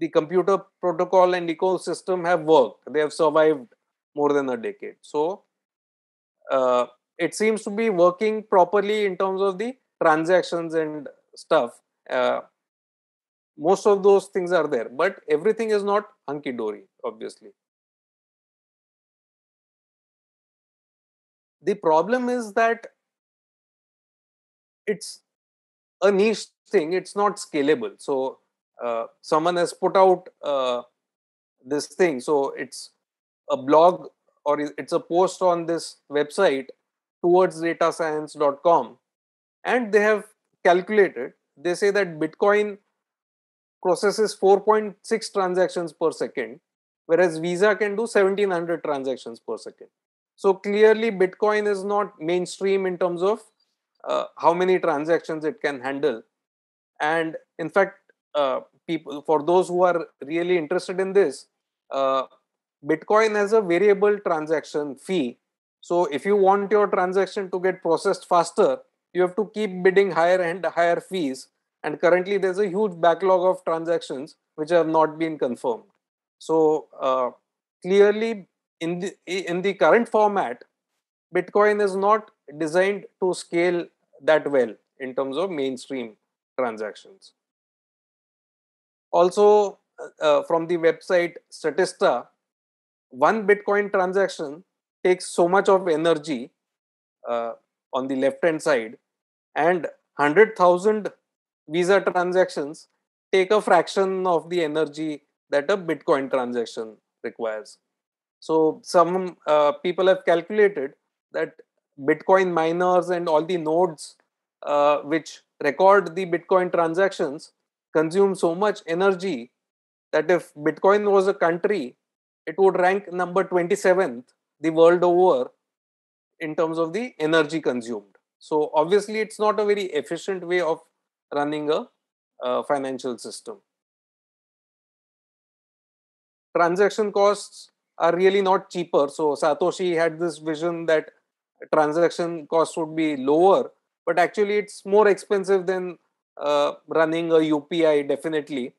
the computer protocol and ecosystem have worked. They have survived more than a decade. So uh, it seems to be working properly in terms of the transactions and stuff. Uh, most of those things are there, but everything is not hunky dory, obviously. The problem is that it's a niche thing, it's not scalable. So uh, someone has put out uh, this thing so it's a blog or it's a post on this website towards datascience.com and they have calculated they say that bitcoin processes 4.6 transactions per second whereas visa can do 1700 transactions per second so clearly bitcoin is not mainstream in terms of uh, how many transactions it can handle and in fact uh, people for those who are really interested in this uh, bitcoin has a variable transaction fee so if you want your transaction to get processed faster you have to keep bidding higher and higher fees and currently there's a huge backlog of transactions which have not been confirmed so uh, clearly in the in the current format bitcoin is not designed to scale that well in terms of mainstream transactions also uh, uh, from the website Statista, one Bitcoin transaction takes so much of energy uh, on the left hand side, and 100,000 Visa transactions take a fraction of the energy that a Bitcoin transaction requires. So, some uh, people have calculated that Bitcoin miners and all the nodes uh, which record the Bitcoin transactions consume so much energy that if Bitcoin was a country, it would rank number 27th the world over in terms of the energy consumed. So, obviously, it's not a very efficient way of running a financial system. Transaction costs are really not cheaper. So, Satoshi had this vision that transaction costs would be lower, but actually, it's more expensive than uh, running a UPI definitely,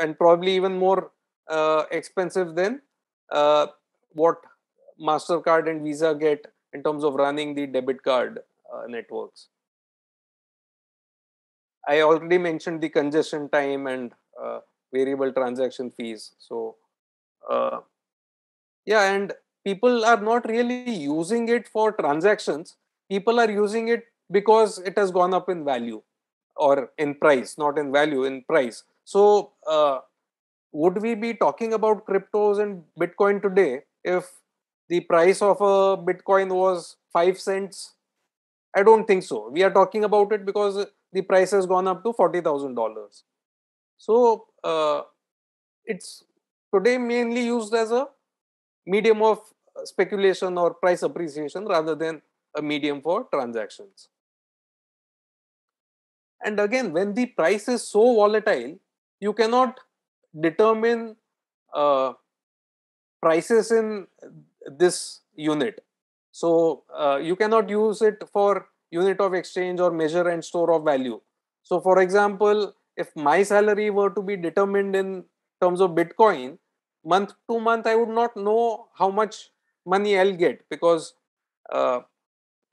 and probably even more uh, expensive than uh, what Mastercard and Visa get in terms of running the debit card uh, networks. I already mentioned the congestion time and uh, variable transaction fees. So, uh, yeah, and people are not really using it for transactions. People are using it because it has gone up in value or in price, not in value, in price. So, uh, would we be talking about cryptos and Bitcoin today if the price of a Bitcoin was 5 cents? I don't think so. We are talking about it because the price has gone up to $40,000. So, uh, it's today mainly used as a medium of speculation or price appreciation rather than a medium for transactions. And again, when the price is so volatile, you cannot determine uh, prices in this unit. So uh, you cannot use it for unit of exchange or measure and store of value. So, for example, if my salary were to be determined in terms of Bitcoin, month to month, I would not know how much money I'll get because uh,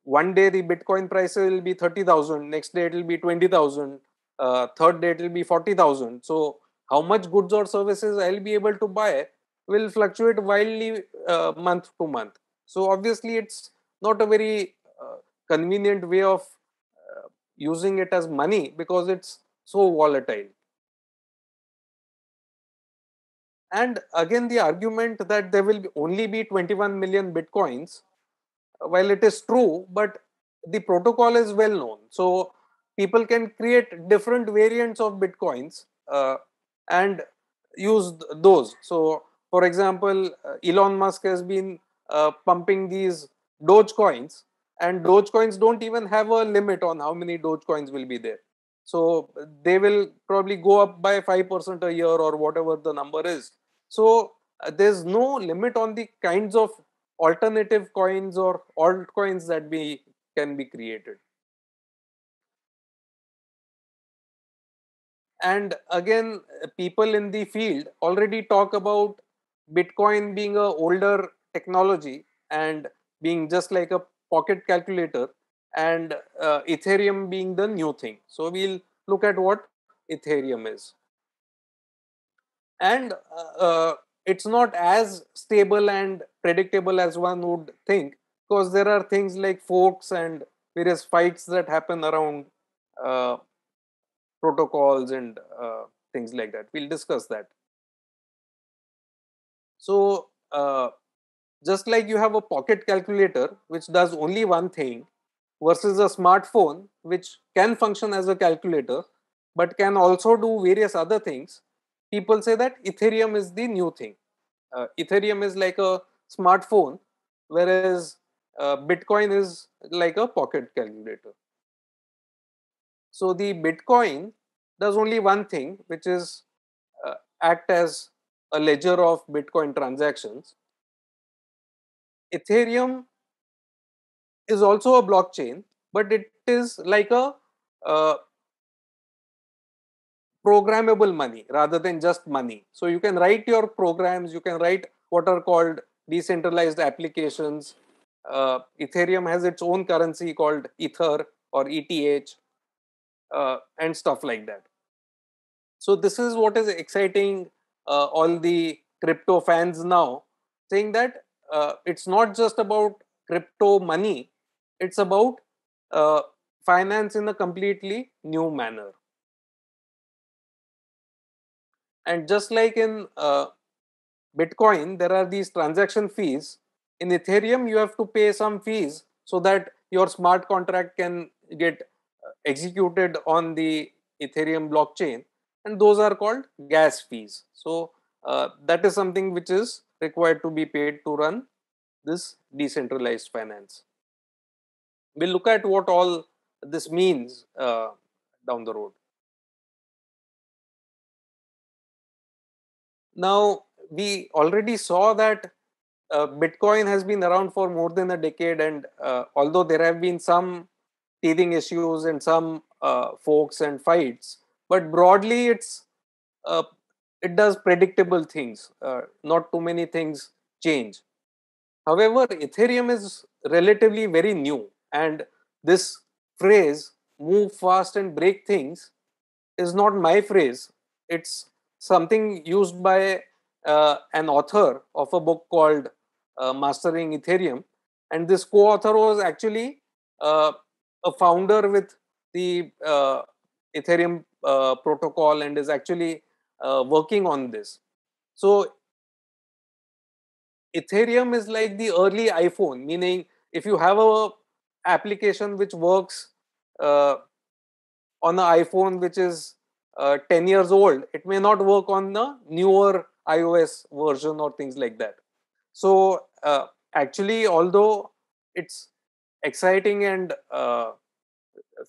one day the bitcoin price will be 30000 next day it will be 20000 uh, third day it will be 40000 so how much goods or services i'll be able to buy will fluctuate wildly uh, month to month so obviously it's not a very uh, convenient way of uh, using it as money because it's so volatile and again the argument that there will only be 21 million bitcoins while it is true, but the protocol is well known. So people can create different variants of bitcoins uh, and use those. So, for example, uh, Elon Musk has been uh, pumping these Doge coins, and Doge coins don't even have a limit on how many Doge coins will be there. So they will probably go up by five percent a year or whatever the number is. So uh, there's no limit on the kinds of alternative coins or altcoins that be can be created. And again, people in the field already talk about Bitcoin being a older technology and being just like a pocket calculator, and uh, Ethereum being the new thing. So we'll look at what Ethereum is. And uh, uh it's not as stable and predictable as one would think because there are things like forks and various fights that happen around uh, protocols and uh, things like that. We'll discuss that. So, uh, just like you have a pocket calculator which does only one thing versus a smartphone which can function as a calculator but can also do various other things, people say that Ethereum is the new thing. Uh, Ethereum is like a smartphone, whereas uh, Bitcoin is like a pocket calculator. So the Bitcoin does only one thing, which is uh, act as a ledger of Bitcoin transactions. Ethereum is also a blockchain, but it is like a uh, programmable money rather than just money. So you can write your programs, you can write what are called decentralized applications. Uh, Ethereum has its own currency called Ether or ETH uh, and stuff like that. So this is what is exciting uh, all the crypto fans now, saying that uh, it's not just about crypto money, it's about uh, finance in a completely new manner. And just like in uh, Bitcoin, there are these transaction fees. In Ethereum, you have to pay some fees so that your smart contract can get uh, executed on the Ethereum blockchain. And those are called gas fees. So uh, that is something which is required to be paid to run this decentralized finance. We'll look at what all this means uh, down the road. Now, we already saw that uh, Bitcoin has been around for more than a decade, and uh, although there have been some teething issues and some uh, forks and fights, but broadly, it's uh, it does predictable things. Uh, not too many things change. However, Ethereum is relatively very new, and this phrase "move fast and break things" is not my phrase. It's something used by uh, an author of a book called uh, Mastering Ethereum. And this co author was actually uh, a founder with the uh, Ethereum uh, protocol and is actually uh, working on this. So, Ethereum is like the early iPhone, meaning if you have a application which works on the iPhone which is uh, 10 years old it may not work on the newer ios version or things like that so uh, actually although it's exciting and uh,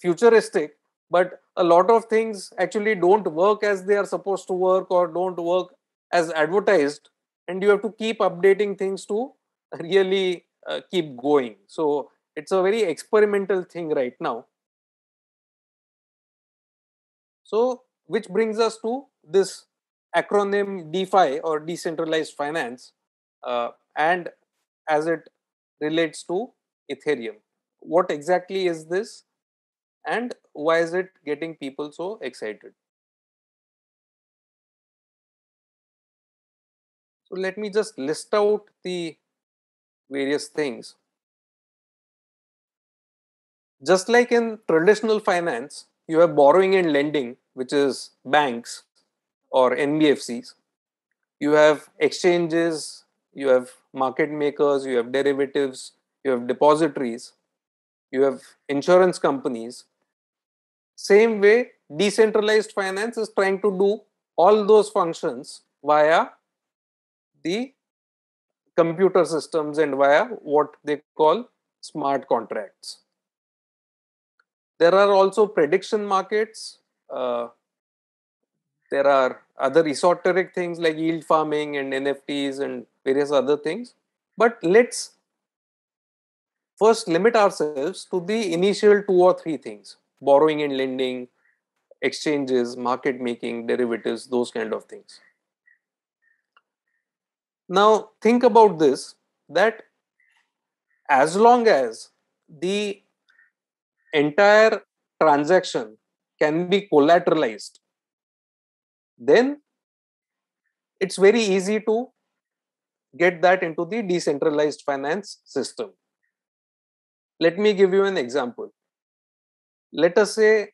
futuristic but a lot of things actually don't work as they are supposed to work or don't work as advertised and you have to keep updating things to really uh, keep going so it's a very experimental thing right now so which brings us to this acronym DeFi or decentralized finance, uh, and as it relates to Ethereum. What exactly is this, and why is it getting people so excited? So, let me just list out the various things. Just like in traditional finance, you have borrowing and lending which is banks or NBFCs. You have exchanges, you have market makers, you have derivatives, you have depositories, you have insurance companies. Same way, decentralized finance is trying to do all those functions via the computer systems and via what they call smart contracts. There are also prediction markets, uh, there are other esoteric things like yield farming and NFTs and various other things. But let's first limit ourselves to the initial two or three things borrowing and lending, exchanges, market making, derivatives, those kind of things. Now, think about this that as long as the entire transaction can be collateralized, then it's very easy to get that into the decentralized finance system. Let me give you an example. Let us say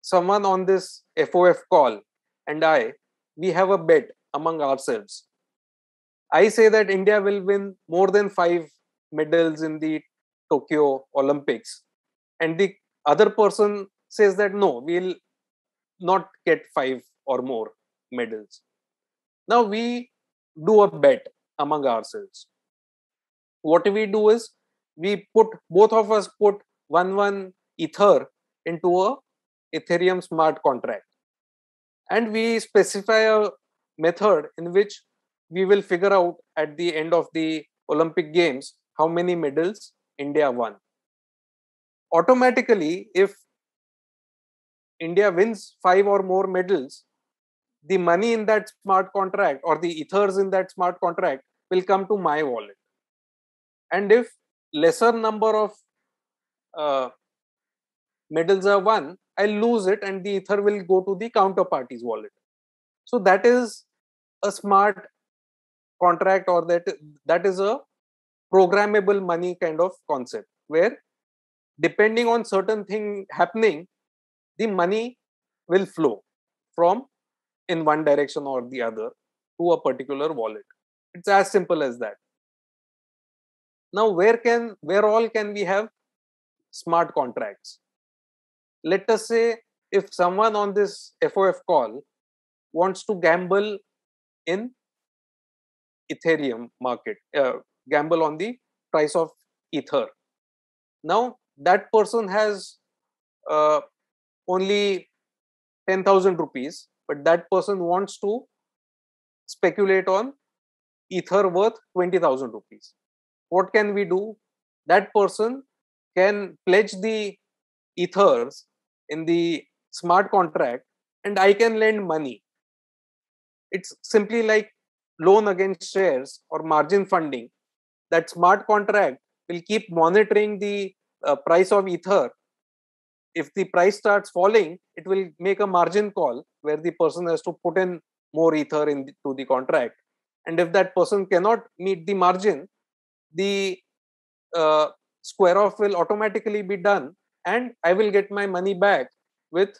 someone on this FOF call and I, we have a bet among ourselves. I say that India will win more than five medals in the Tokyo Olympics. And the other person says that no, we'll not get five or more medals. Now we do a bet among ourselves. What we do is we put both of us put one one ether into a Ethereum smart contract, and we specify a method in which we will figure out at the end of the Olympic Games how many medals India won. Automatically, if India wins five or more medals, the money in that smart contract or the ethers in that smart contract will come to my wallet. And if lesser number of uh, medals are won, I'll lose it and the ether will go to the counterparty's wallet. So that is a smart contract or that that is a programmable money kind of concept where depending on certain thing happening the money will flow from in one direction or the other to a particular wallet. It's as simple as that. Now, where can where all can we have smart contracts? Let us say if someone on this FOF call wants to gamble in Ethereum market, uh, gamble on the price of Ether. Now, that person has uh, only 10,000 rupees, but that person wants to speculate on ether worth 20,000 rupees. What can we do? That person can pledge the ethers in the smart contract and I can lend money. It's simply like loan against shares or margin funding. That smart contract will keep monitoring the uh, price of ether if the price starts falling, it will make a margin call where the person has to put in more ether into the contract. And if that person cannot meet the margin, the uh, square off will automatically be done, and I will get my money back with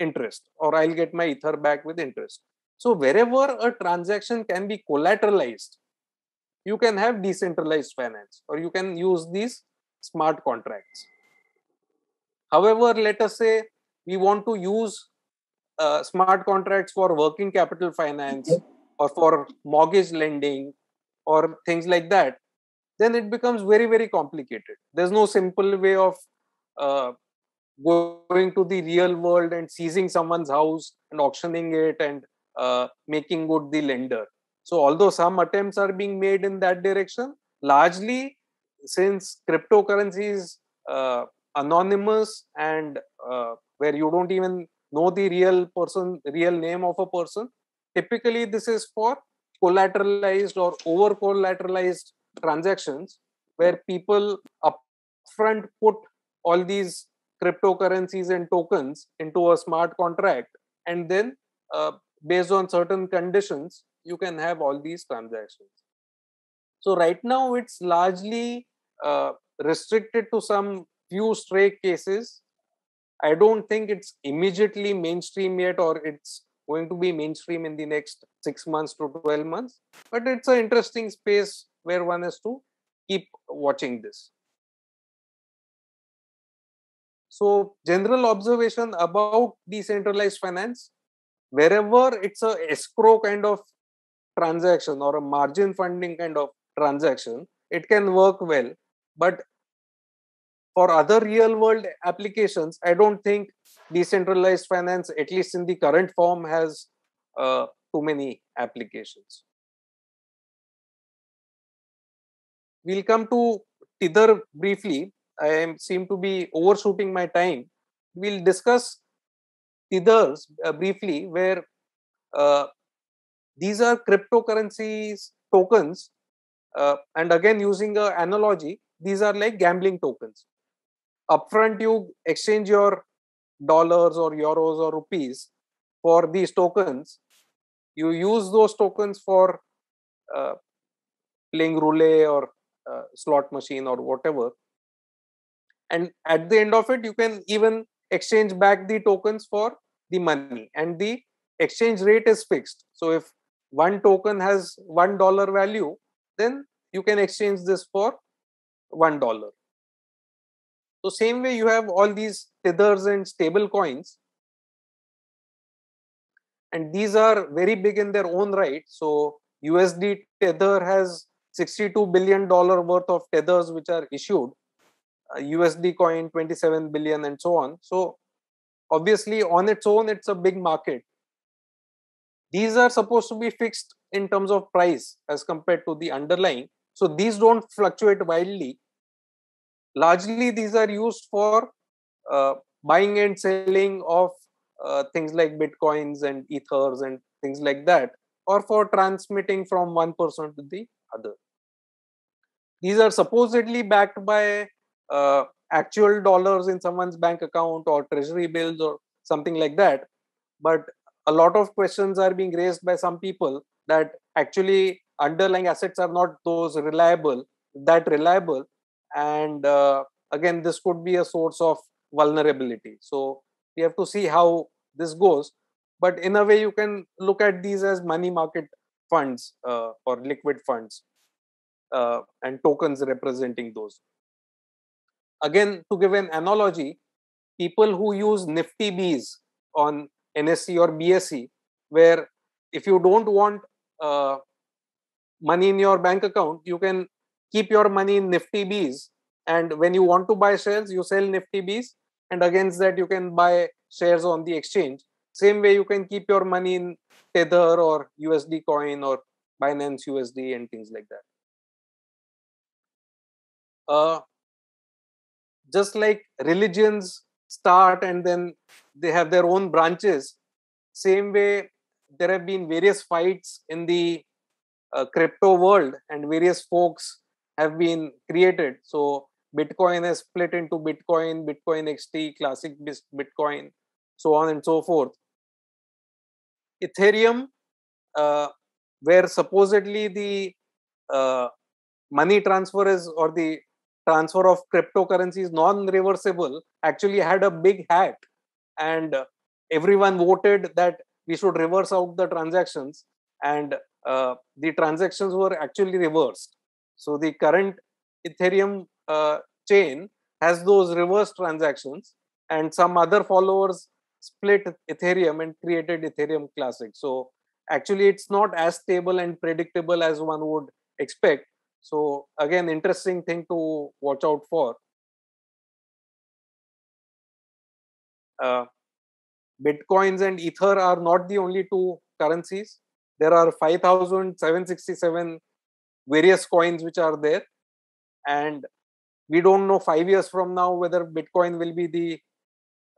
interest, or I'll get my ether back with interest. So, wherever a transaction can be collateralized, you can have decentralized finance, or you can use these smart contracts. However, let us say we want to use uh, smart contracts for working capital finance or for mortgage lending or things like that, then it becomes very, very complicated. There's no simple way of uh, going to the real world and seizing someone's house and auctioning it and uh, making good the lender. So, although some attempts are being made in that direction, largely since cryptocurrencies uh, anonymous and uh, where you don't even know the real person real name of a person typically this is for collateralized or over collateralized transactions where people upfront put all these cryptocurrencies and tokens into a smart contract and then uh, based on certain conditions you can have all these transactions so right now it's largely uh, restricted to some few stray cases. I don't think it's immediately mainstream yet, or it's going to be mainstream in the next six months to 12 months. But it's an interesting space where one has to keep watching this. So, general observation about decentralized finance wherever it's a escrow kind of transaction or a margin funding kind of transaction, it can work well. But for other real world applications, I don't think decentralized finance, at least in the current form, has uh, too many applications. We'll come to Tether briefly. I am, seem to be overshooting my time. We'll discuss Tethers uh, briefly, where uh, these are cryptocurrencies tokens. Uh, and again, using an analogy, these are like gambling tokens upfront you exchange your dollars or euros or rupees for these tokens you use those tokens for uh, playing roulette or uh, slot machine or whatever and at the end of it you can even exchange back the tokens for the money and the exchange rate is fixed so if one token has one dollar value then you can exchange this for one dollar so same way you have all these tethers and stable coins. And these are very big in their own right. So USD tether has 62 billion dollar worth of tethers which are issued. Uh, USD coin 27 billion and so on. So obviously on its own it's a big market. These are supposed to be fixed in terms of price as compared to the underlying. So these don't fluctuate wildly largely these are used for uh, buying and selling of uh, things like bitcoins and ethers and things like that or for transmitting from one person to the other these are supposedly backed by uh, actual dollars in someone's bank account or treasury bills or something like that but a lot of questions are being raised by some people that actually underlying assets are not those reliable that reliable and uh, again this could be a source of vulnerability so we have to see how this goes but in a way you can look at these as money market funds uh, or liquid funds uh, and tokens representing those again to give an analogy people who use nifty bees on nsc or bsc where if you don't want uh, money in your bank account you can keep your money in nifty bees and when you want to buy shares you sell nifty bees and against that you can buy shares on the exchange same way you can keep your money in tether or usd coin or binance usd and things like that uh, just like religions start and then they have their own branches same way there have been various fights in the uh, crypto world and various folks have been created. So Bitcoin has split into Bitcoin, Bitcoin XT, classic Bitcoin, so on and so forth. Ethereum, uh, where supposedly the uh, money transfer is or the transfer of cryptocurrency is non-reversible, actually had a big hack, and everyone voted that we should reverse out the transactions, and uh, the transactions were actually reversed. So the current Ethereum uh, chain has those reverse transactions, and some other followers split Ethereum and created Ethereum Classic. So actually, it's not as stable and predictable as one would expect. So again, interesting thing to watch out for. Uh, Bitcoins and Ether are not the only two currencies. There are 5,767 various coins which are there and we don't know 5 years from now whether bitcoin will be the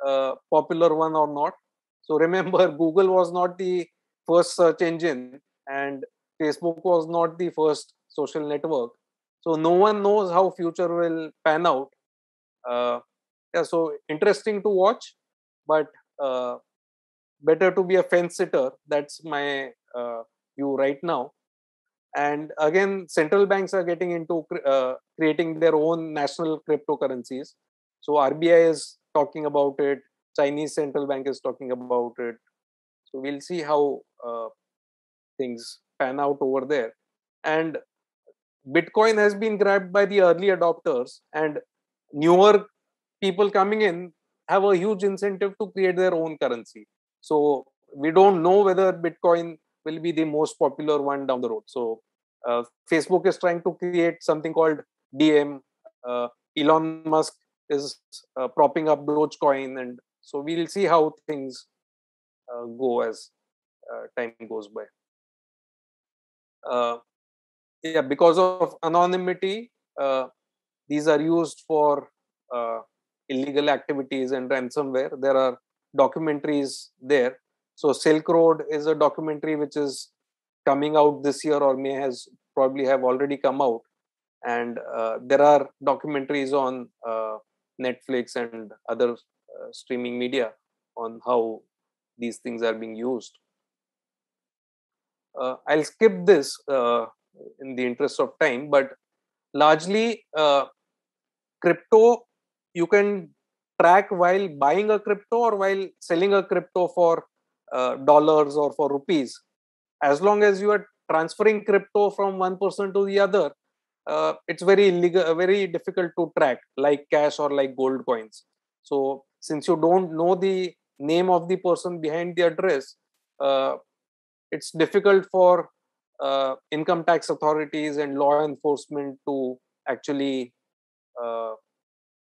uh, popular one or not so remember google was not the first search engine and facebook was not the first social network so no one knows how future will pan out uh, yeah so interesting to watch but uh, better to be a fence sitter that's my uh, view right now and again central banks are getting into uh, creating their own national cryptocurrencies so rbi is talking about it chinese central bank is talking about it so we'll see how uh, things pan out over there and bitcoin has been grabbed by the early adopters and newer people coming in have a huge incentive to create their own currency so we don't know whether bitcoin will be the most popular one down the road. So uh, Facebook is trying to create something called DM. Uh, Elon Musk is uh, propping up Dogecoin, and so we'll see how things uh, go as uh, time goes by. Uh, yeah, because of anonymity, these are used for illegal activities and ransomware. There are documentaries there so Silk Road is a documentary which is coming out this year or may has probably have already come out. And uh, there are documentaries on uh, Netflix and other uh, streaming media on how these things are being used. Uh, I'll skip this uh, in the interest of time, but largely uh, crypto you can track while buying a crypto or while selling a crypto for uh, dollars or for rupees as long as you are transferring crypto from one person to the other uh, it's very illegal uh, very difficult to track like cash or like gold coins so since you don't know the name of the person behind the address uh, it's difficult for uh, income tax authorities and law enforcement to actually uh,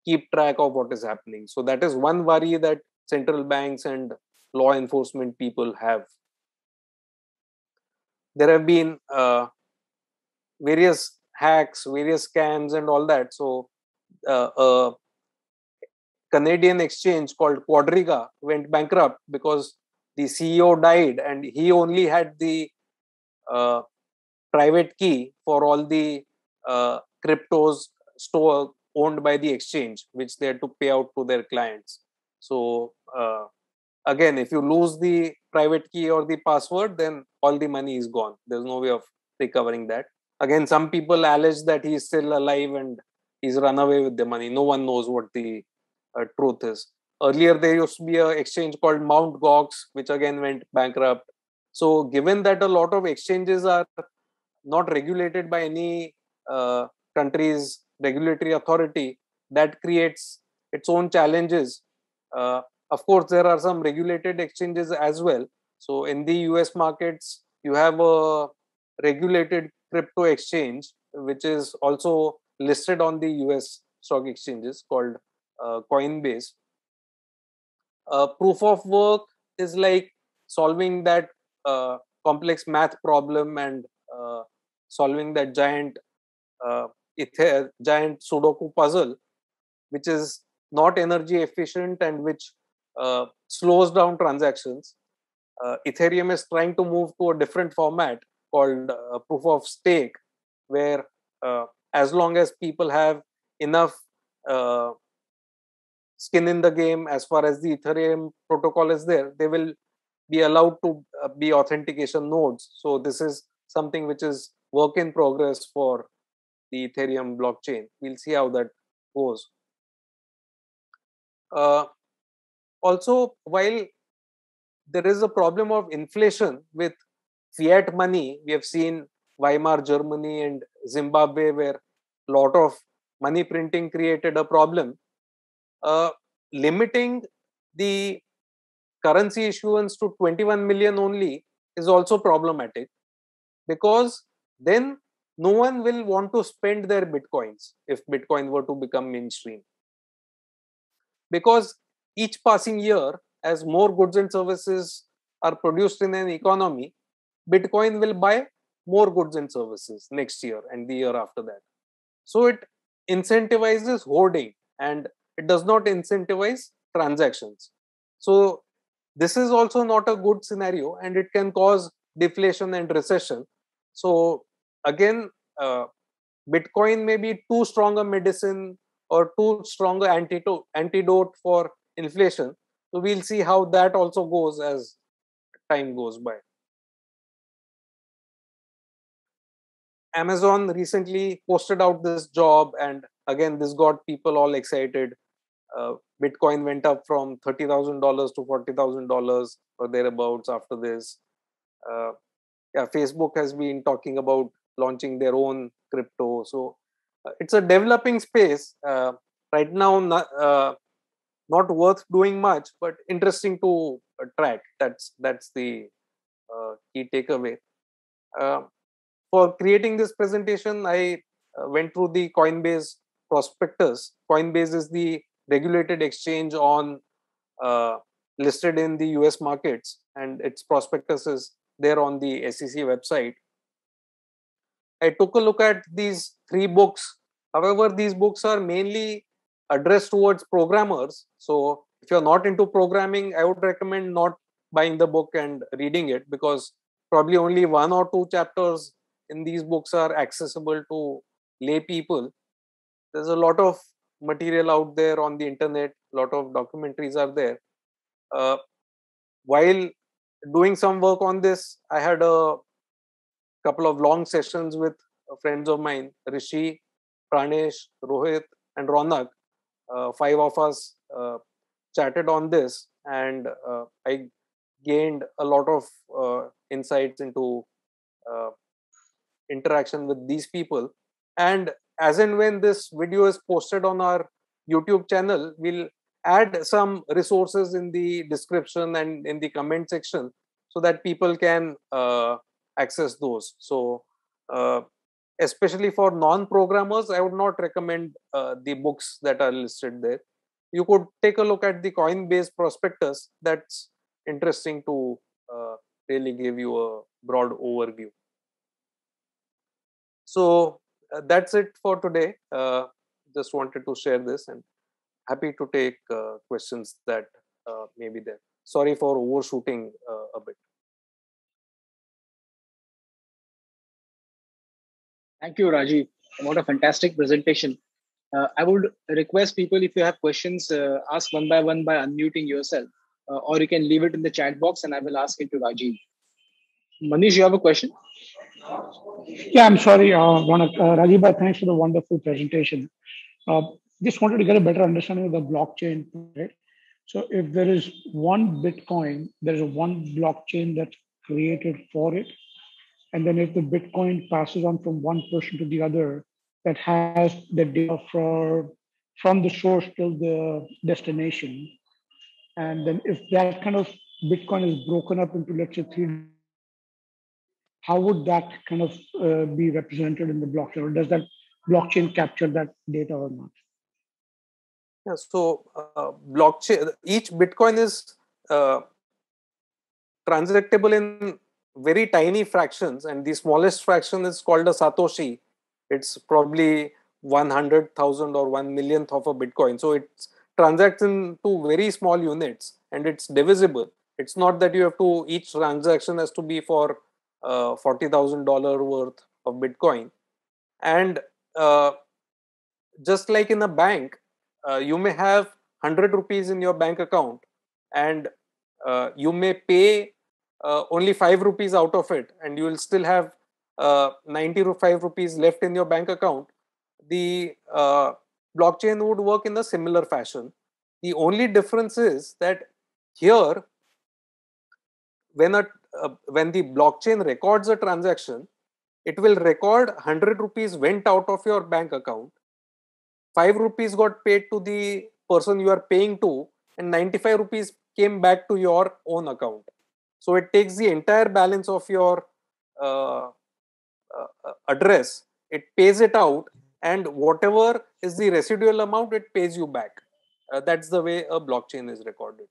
keep track of what is happening so that is one worry that central banks and law enforcement people have. There have been uh, various hacks, various scams, and all that. So, uh, a Canadian exchange called Quadriga went bankrupt because the CEO died and he only had the uh, private key for all the uh, cryptos store owned by the exchange, which they had to pay out to their clients. So, uh, again if you lose the private key or the password then all the money is gone there's no way of recovering that again some people allege that he's still alive and he's run away with the money no one knows what the uh, truth is earlier there used to be an exchange called mount gox which again went bankrupt so given that a lot of exchanges are not regulated by any uh, country's regulatory authority that creates its own challenges uh, of course, there are some regulated exchanges as well. So in the US markets, you have a regulated crypto exchange, which is also listed on the US stock exchanges called uh, Coinbase. Uh, proof of work is like solving that uh, complex math problem and uh, solving that giant uh, giant Sudoku puzzle, which is not energy efficient and which uh, slows down transactions. Uh, Ethereum is trying to move to a different format called uh, proof of stake, where uh, as long as people have enough uh, skin in the game as far as the Ethereum protocol is there, they will be allowed to uh, be authentication nodes. So, this is something which is work in progress for the Ethereum blockchain. We'll see how that goes. Uh, also, while there is a problem of inflation with fiat money, we have seen Weimar Germany and Zimbabwe where a lot of money printing created a problem. Uh, limiting the currency issuance to 21 million only is also problematic because then no one will want to spend their bitcoins if bitcoin were to become mainstream because each passing year, as more goods and services are produced in an economy, Bitcoin will buy more goods and services next year and the year after that. So it incentivizes hoarding and it does not incentivize transactions. So this is also not a good scenario and it can cause deflation and recession. So again, uh, Bitcoin may be too strong a medicine or too strong an antidote, antidote for inflation. So we'll see how that also goes as time goes by. Amazon recently posted out this job, and again, this got people all excited. Uh, Bitcoin went up from thirty thousand dollars to forty thousand dollars or thereabouts after this. Uh, yeah, Facebook has been talking about launching their own crypto, so uh, it's a developing space uh, right now. Uh, not worth doing much but interesting to uh, track that's that's the uh, key takeaway uh, for creating this presentation i uh, went through the coinbase prospectus coinbase is the regulated exchange on uh, listed in the us markets and its prospectus is there on the sec website i took a look at these three books however these books are mainly addressed towards programmers. So if you're not into programming, I would recommend not buying the book and reading it because probably only one or two chapters in these books are accessible to lay people. There's a lot of material out there on the internet, a lot of documentaries are there. Uh, while doing some work on this, I had a couple of long sessions with friends of mine, Rishi, Pranesh, Rohit, and Ronak, uh, five of us uh, chatted on this, and uh, I gained a lot of insights into interaction with these people. And as and when this video is posted on our YouTube channel, we'll add some resources in the description and in the comment section so that people can uh, access those. So, uh, especially for non-programmers i would not recommend uh, the books that are listed there you could take a look at the coinbase prospectus that's interesting to uh, really give you a broad overview so uh, that's it for today uh, just wanted to share this and happy to take uh, questions that uh, may be there sorry for overshooting a bit Thank you, Raji. What a fantastic presentation. Uh, I would request people if you have questions, uh, ask one by one by unmuting yourself, uh, or you can leave it in the chat box and I will ask it to Raji. Manish, you have a question? Yeah, I'm sorry, uh, Ronak. Uh, Rajiv, thanks for the wonderful presentation. Uh, just wanted to get a better understanding of the blockchain, right? So, if there is one Bitcoin, there is one blockchain that's created for it, and then if the Bitcoin passes on from one person to the other, that has the data for, from the source till the destination. And then if that kind of Bitcoin is broken up into, let's say, three, how would that kind of uh, be represented in the blockchain? Or does that blockchain capture that data or not? Yeah, so uh, blockchain, each Bitcoin is uh, transactable in very tiny fractions, and the smallest fraction is called a Satoshi. It's probably 100,000 or 1 millionth of a Bitcoin. So it transacts into very small units and it's divisible. It's not that you have to, each transaction has to be for uh, $40,000 worth of Bitcoin. And uh, just like in a bank, uh, you may have 100 rupees in your bank account and uh, you may pay uh, only 5 rupees out of it and you will still have uh, 95 rupees left in your bank account the uh, blockchain would work in a similar fashion the only difference is that here when a uh, when the blockchain records a transaction it will record 100 rupees went out of your bank account 5 rupees got paid to the person you are paying to and 95 rupees came back to your own account so it takes the entire balance of your uh, uh, uh, address, it pays it out, and whatever is the residual amount, it pays you back. Uh, that's the way a blockchain is recorded.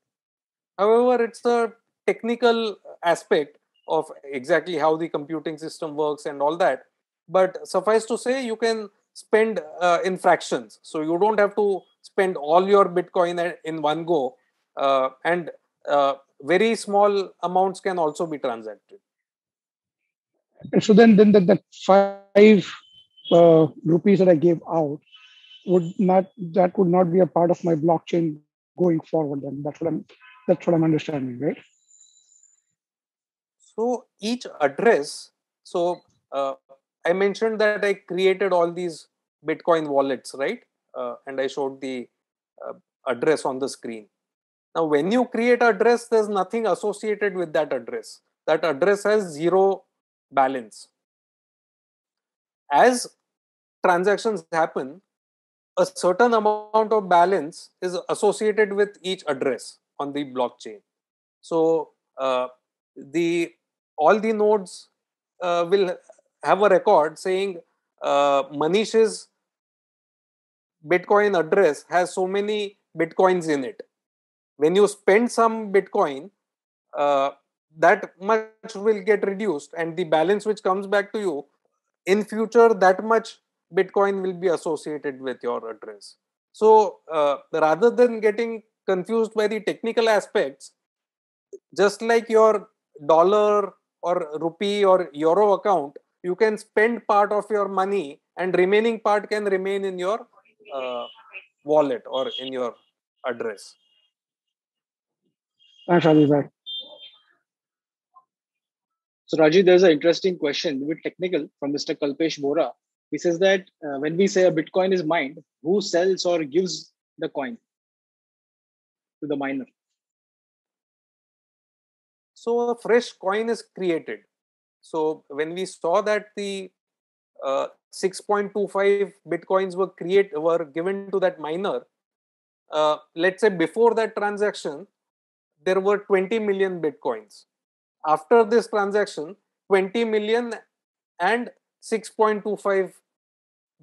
However, it's a technical aspect of exactly how the computing system works and all that. But suffice to say, you can spend uh, in fractions. So you don't have to spend all your Bitcoin in one go. Uh, and uh, very small amounts can also be transacted so then then that, that five uh, rupees that i gave out would not that would not be a part of my blockchain going forward then that's what i'm that's what i'm understanding right so each address so uh, i mentioned that i created all these bitcoin wallets right uh, and i showed the uh, address on the screen now, when you create address, there's nothing associated with that address. That address has zero balance. As transactions happen, a certain amount of balance is associated with each address on the blockchain. So uh, the all the nodes uh, will have a record saying uh, Manish's Bitcoin address has so many bitcoins in it when you spend some bitcoin uh, that much will get reduced and the balance which comes back to you in future that much bitcoin will be associated with your address so uh, rather than getting confused by the technical aspects just like your dollar or rupee or euro account you can spend part of your money and remaining part can remain in your uh, wallet or in your address Thanks, Rajiv. So, Raji, there's an interesting question, a bit technical, from Mr. Kalpesh Bora. He says that uh, when we say a Bitcoin is mined, who sells or gives the coin to the miner? So, a fresh coin is created. So, when we saw that the uh, 6.25 bitcoins were create were given to that miner, uh, let's say before that transaction, there were 20 million bitcoins after this transaction 20 million and 6.25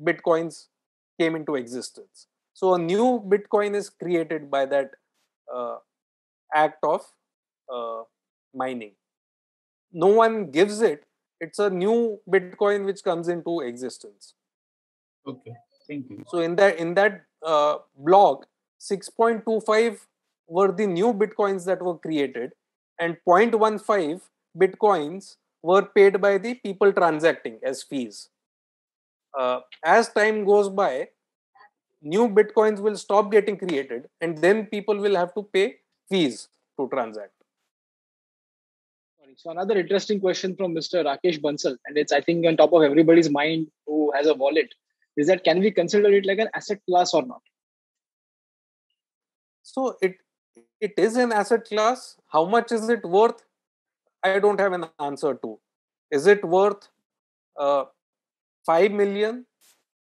bitcoins came into existence so a new bitcoin is created by that uh, act of uh, mining no one gives it it's a new bitcoin which comes into existence okay thank you so in that in that uh, blog 6.25 were the new bitcoins that were created and 0.15 bitcoins were paid by the people transacting as fees uh, as time goes by new bitcoins will stop getting created and then people will have to pay fees to transact so another interesting question from Mr. Rakesh Bansal, and it's I think on top of everybody's mind who has a wallet, is that can we consider it like an asset class or not? So it it is an asset class. How much is it worth? I don't have an answer to. Is it worth uh, 5 million?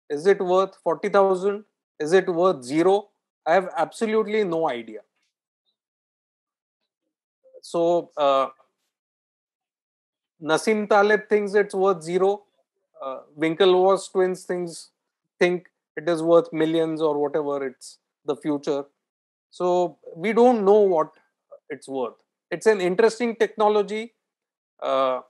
Is it worth 40,000? Is it worth zero? I have absolutely no idea. So, uh, Nasim Taleb thinks it's worth zero. Uh, Winklevoss twins thinks think it is worth millions or whatever. It's the future. So we don't know what it's worth. It's an interesting technology. Uh,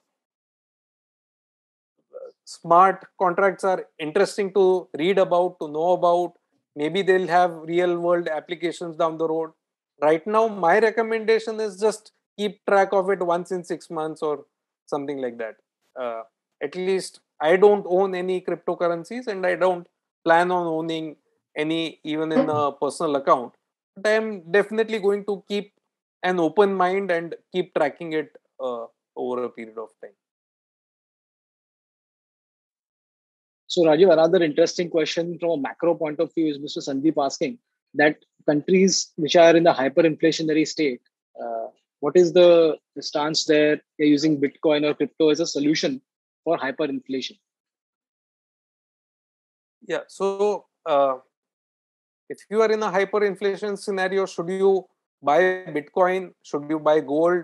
smart contracts are interesting to read about, to know about. Maybe they'll have real world applications down the road. Right now, my recommendation is just keep track of it once in six months or something like that. Uh, at least I don't own any cryptocurrencies and I don't plan on owning any even in a personal account. I'm definitely going to keep an open mind and keep tracking it uh, over a period of time. So, Rajiv, another interesting question from a macro point of view is Mr. Sandeep asking that countries which are in the hyperinflationary state, uh, what is the, stance there? They're using Bitcoin or crypto as a solution for hyperinflation. Yeah, so uh, if you are in a hyperinflation scenario should you buy bitcoin should you buy gold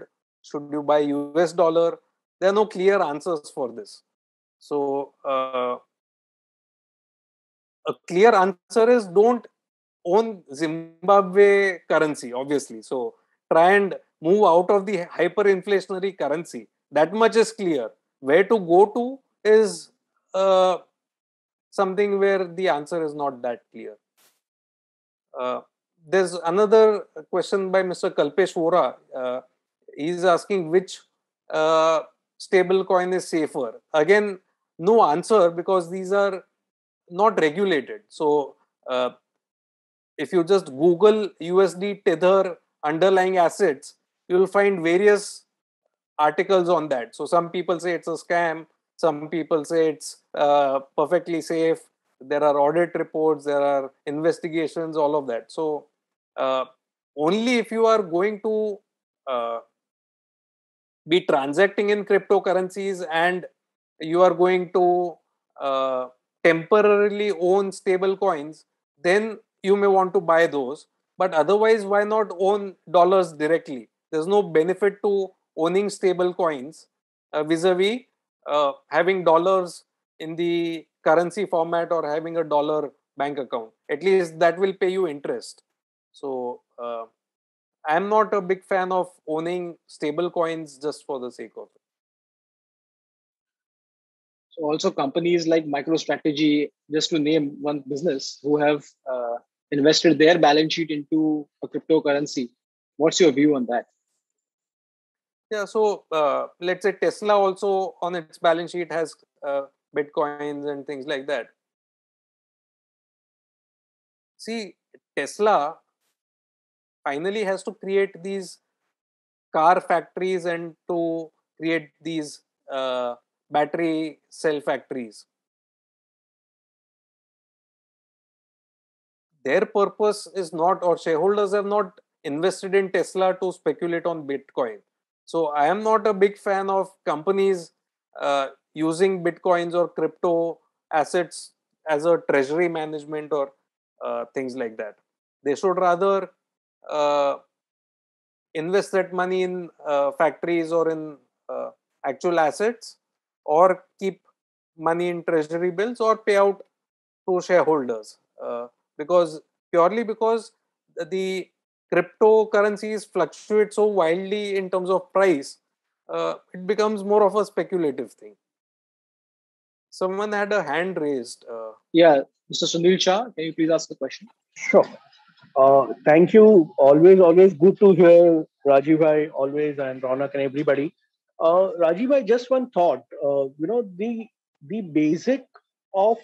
should you buy us dollar there are no clear answers for this so uh, a clear answer is don't own zimbabwe currency obviously so try and move out of the hyperinflationary currency that much is clear where to go to is uh, something where the answer is not that clear uh, there's another question by Mr. Kalpesh Vora. Uh, he's asking which uh, stable coin is safer. Again, no answer because these are not regulated. So, uh, if you just Google USD Tether underlying assets, you'll find various articles on that. So, some people say it's a scam, some people say it's uh, perfectly safe, there are audit reports there are investigations all of that so uh, only if you are going to uh, be transacting in cryptocurrencies and you are going to uh, temporarily own stable coins then you may want to buy those but otherwise why not own dollars directly there's no benefit to owning stable coins uh, vis-a-vis uh, having dollars in the currency format or having a dollar bank account at least that will pay you interest so uh, i'm not a big fan of owning stable coins just for the sake of it so also companies like microstrategy just to name one business who have uh, invested their balance sheet into a cryptocurrency what's your view on that yeah so uh, let's say tesla also on its balance sheet has uh, bitcoins and things like that see tesla finally has to create these car factories and to create these uh, battery cell factories their purpose is not or shareholders have not invested in tesla to speculate on bitcoin so i am not a big fan of companies uh, using bitcoins or crypto assets as a treasury management or uh, things like that. They should rather uh, invest that money in uh, factories or in uh, actual assets or keep money in treasury bills or pay out to shareholders uh, because purely because the cryptocurrencies fluctuate so wildly in terms of price uh, it becomes more of a speculative thing Someone had a hand raised. Uh, yeah, Mr. Sunil Shah, can you please ask the question? Sure. Uh, thank you. Always, always good to hear Rajiv Bhai, always, and Ronak and everybody. Uh, Rajiv Bhai, just one thought. Uh, you know, the the basic of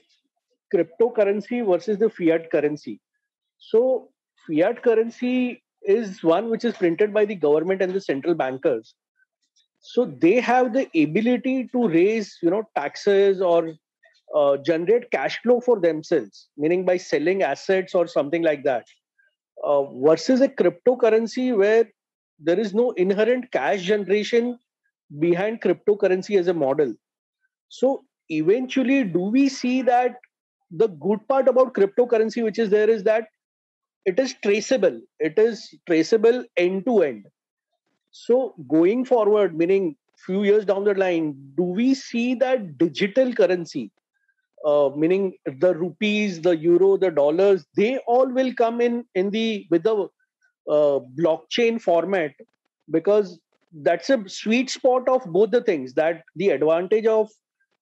cryptocurrency versus the fiat currency. So, fiat currency is one which is printed by the government and the central bankers so they have the ability to raise you know taxes or uh, generate cash flow for themselves meaning by selling assets or something like that uh, versus a cryptocurrency where there is no inherent cash generation behind cryptocurrency as a model so eventually do we see that the good part about cryptocurrency which is there is that it is traceable it is traceable end to end so going forward, meaning few years down the line, do we see that digital currency, uh, meaning the rupees, the euro, the dollars, they all will come in in the with the uh, blockchain format because that's a sweet spot of both the things. That the advantage of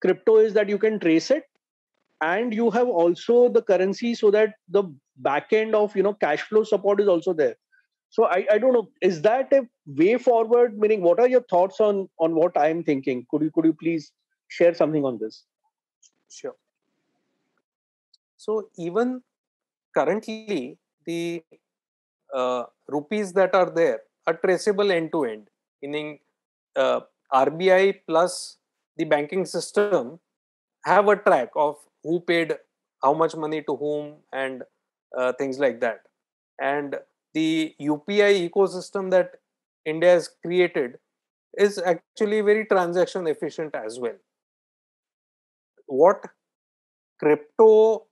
crypto is that you can trace it, and you have also the currency so that the back end of you know cash flow support is also there so I, I don't know is that a way forward meaning what are your thoughts on on what i am thinking could you could you please share something on this sure so even currently the uh, rupees that are there are traceable end to end meaning uh, rbi plus the banking system have a track of who paid how much money to whom and uh, things like that and the UPI ecosystem that India has created is actually very transaction efficient as well. What crypto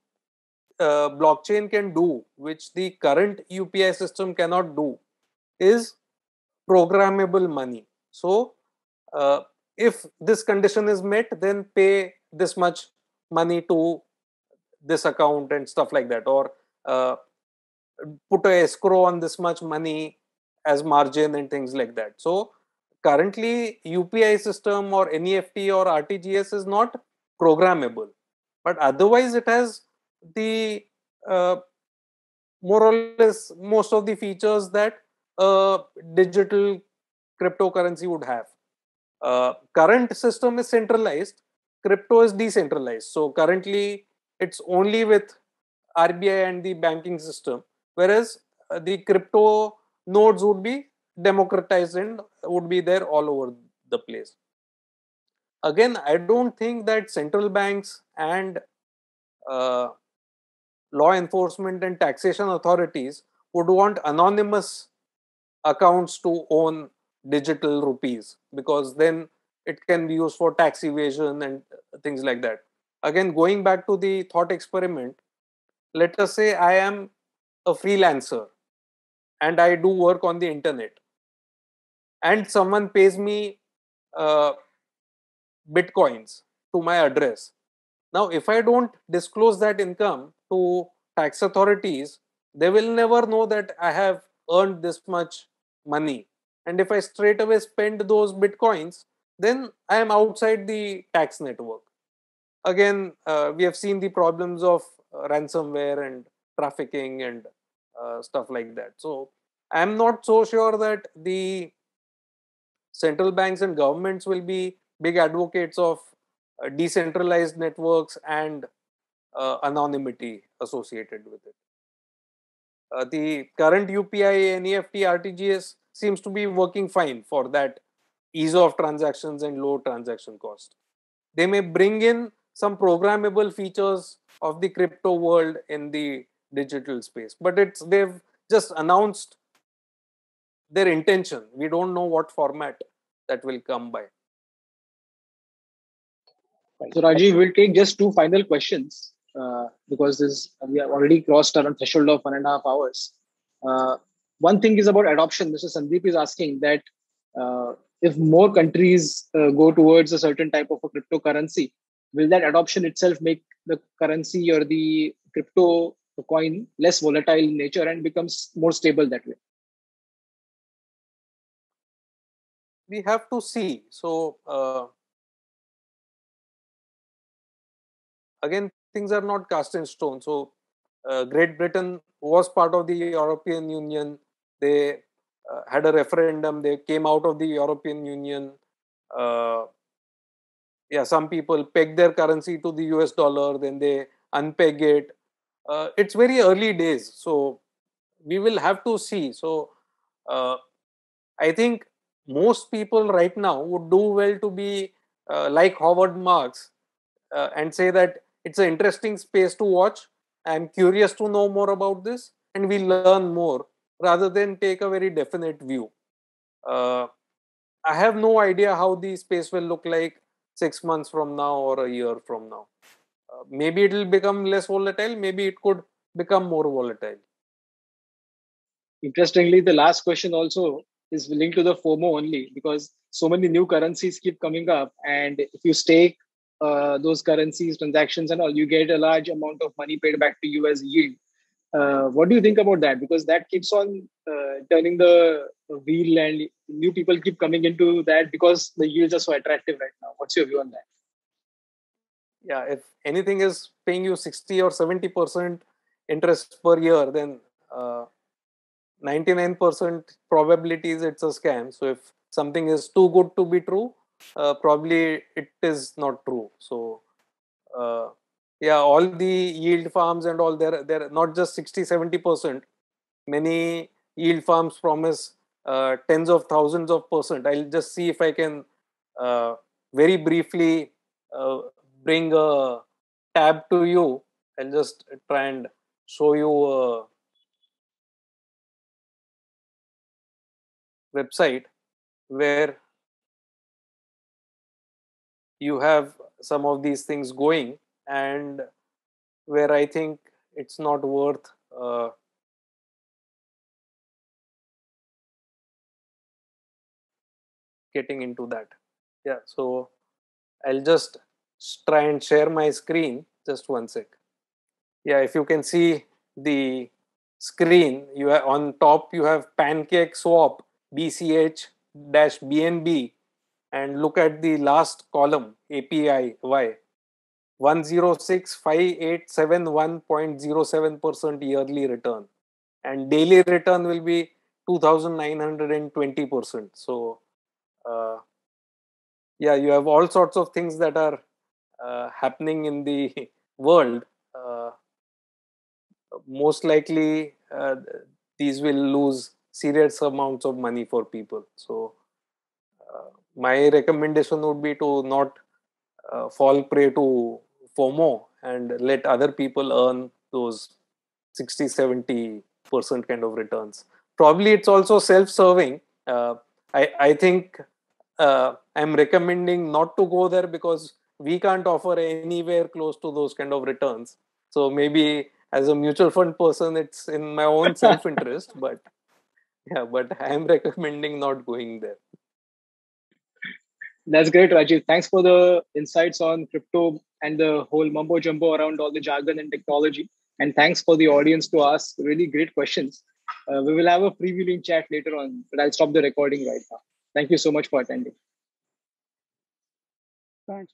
uh, blockchain can do, which the current UPI system cannot do, is programmable money. So, uh, if this condition is met, then pay this much money to this account and stuff like that, or uh, put a escrow on this much money as margin and things like that so currently upi system or neft or rtgs is not programmable but otherwise it has the uh, more or less most of the features that a digital cryptocurrency would have uh, current system is centralized crypto is decentralized so currently it's only with rbi and the banking system whereas uh, the crypto nodes would be democratized and would be there all over the place again i don't think that central banks and uh, law enforcement and taxation authorities would want anonymous accounts to own digital rupees because then it can be used for tax evasion and uh, things like that again going back to the thought experiment let us say i am a freelancer and I do work on the internet, and someone pays me uh, bitcoins to my address. Now, if I don't disclose that income to tax authorities, they will never know that I have earned this much money. And if I straight away spend those bitcoins, then I am outside the tax network. Again, uh, we have seen the problems of uh, ransomware and trafficking and uh, stuff like that. So I'm not so sure that the central banks and governments will be big advocates of uh, decentralized networks and uh, anonymity associated with it. Uh, the current UPI, NEFT, RTGS seems to be working fine for that ease of transactions and low transaction cost. They may bring in some programmable features of the crypto world in the digital space but it's they've just announced their intention we don't know what format that will come by so rajiv we'll take just two final questions uh, because this we have already crossed our threshold of one and a half hours uh, one thing is about adoption mr sandeep is asking that uh, if more countries uh, go towards a certain type of a cryptocurrency will that adoption itself make the currency or the crypto the coin less volatile in nature and becomes more stable that way we have to see so uh, again things are not cast in stone so uh, great britain was part of the european union they uh, had a referendum they came out of the european union uh, yeah some people peg their currency to the us dollar then they unpeg it uh, it's very early days so we will have to see so uh, i think most people right now would do well to be uh, like howard marks uh, and say that it's an interesting space to watch i'm curious to know more about this and we learn more rather than take a very definite view uh, i have no idea how the space will look like 6 months from now or a year from now maybe it will become less volatile maybe it could become more volatile interestingly the last question also is linked to the fomo only because so many new currencies keep coming up and if you stake uh, those currencies transactions and all you get a large amount of money paid back to you as yield uh, what do you think about that because that keeps on uh, turning the wheel and new people keep coming into that because the yields are so attractive right now what's your view on that yeah if anything is paying you 60 or 70 percent interest per year then uh, 99% probability is it's a scam so if something is too good to be true uh, probably it is not true so uh, yeah all the yield farms and all there, they're not just 60 70% many yield farms promise uh, tens of thousands of percent i'll just see if i can uh, very briefly uh, bring a tab to you and just try and show you a website where you have some of these things going and where i think it's not worth uh, getting into that yeah so i'll just try and share my screen. Just one sec. Yeah, if you can see the screen, you have, on top you have Pancake Swap BCH dash BNB, and look at the last column API Y. 1065871.07% yearly return and daily return will be 2920% so uh, yeah you have all sorts of things that are uh, happening in the world, uh, most likely uh, these will lose serious amounts of money for people. So, uh, my recommendation would be to not uh, fall prey to FOMO and let other people earn those 60 70 percent kind of returns. Probably it's also self serving. Uh, I, I think I'm recommending not to go there because we can't offer anywhere close to those kind of returns so maybe as a mutual fund person it's in my own self interest but yeah but i am recommending not going there that's great rajiv thanks for the insights on crypto and the whole mumbo jumbo around all the jargon and technology and thanks for the audience to ask really great questions uh, we will have a preview chat later on but i'll stop the recording right now thank you so much for attending thanks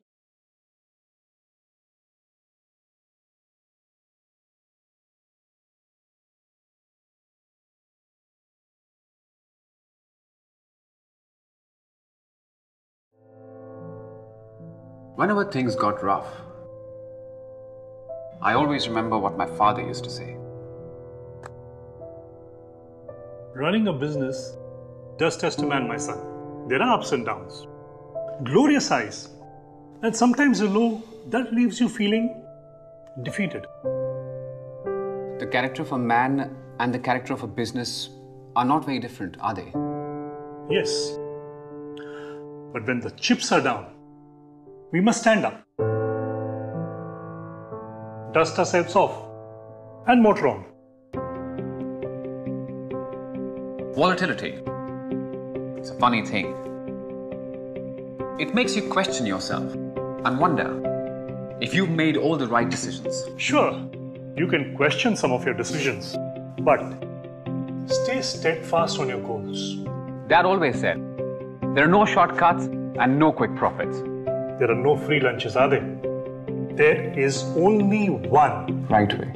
whenever things got rough. I always remember what my father used to say. Running a business does test a man, my son. There are ups and downs, glorious highs, and sometimes a low that leaves you feeling defeated. The character of a man and the character of a business are not very different, are they? Yes. But when the chips are down, we must stand up, dust ourselves off, and motor on. Volatility. It's a funny thing. It makes you question yourself and wonder if you've made all the right decisions. Sure, you can question some of your decisions, but stay steadfast on your goals. Dad always said, there are no shortcuts and no quick profits. There are no free lunches, are there? There is only one right way.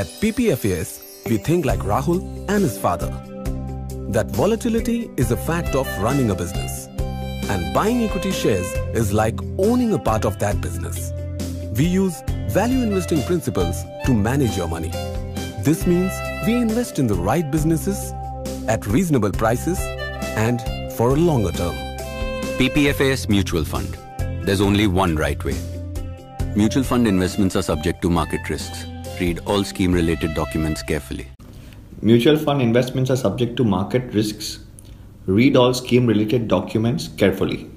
At PPFAS, we think like Rahul and his father. That volatility is a fact of running a business. And buying equity shares is like owning a part of that business. We use value investing principles to manage your money. This means we invest in the right businesses at reasonable prices and for a longer term. PPFAS Mutual Fund. There's only one right way. Mutual fund investments are subject to market risks. Read all scheme related documents carefully. Mutual fund investments are subject to market risks. Read all scheme related documents carefully.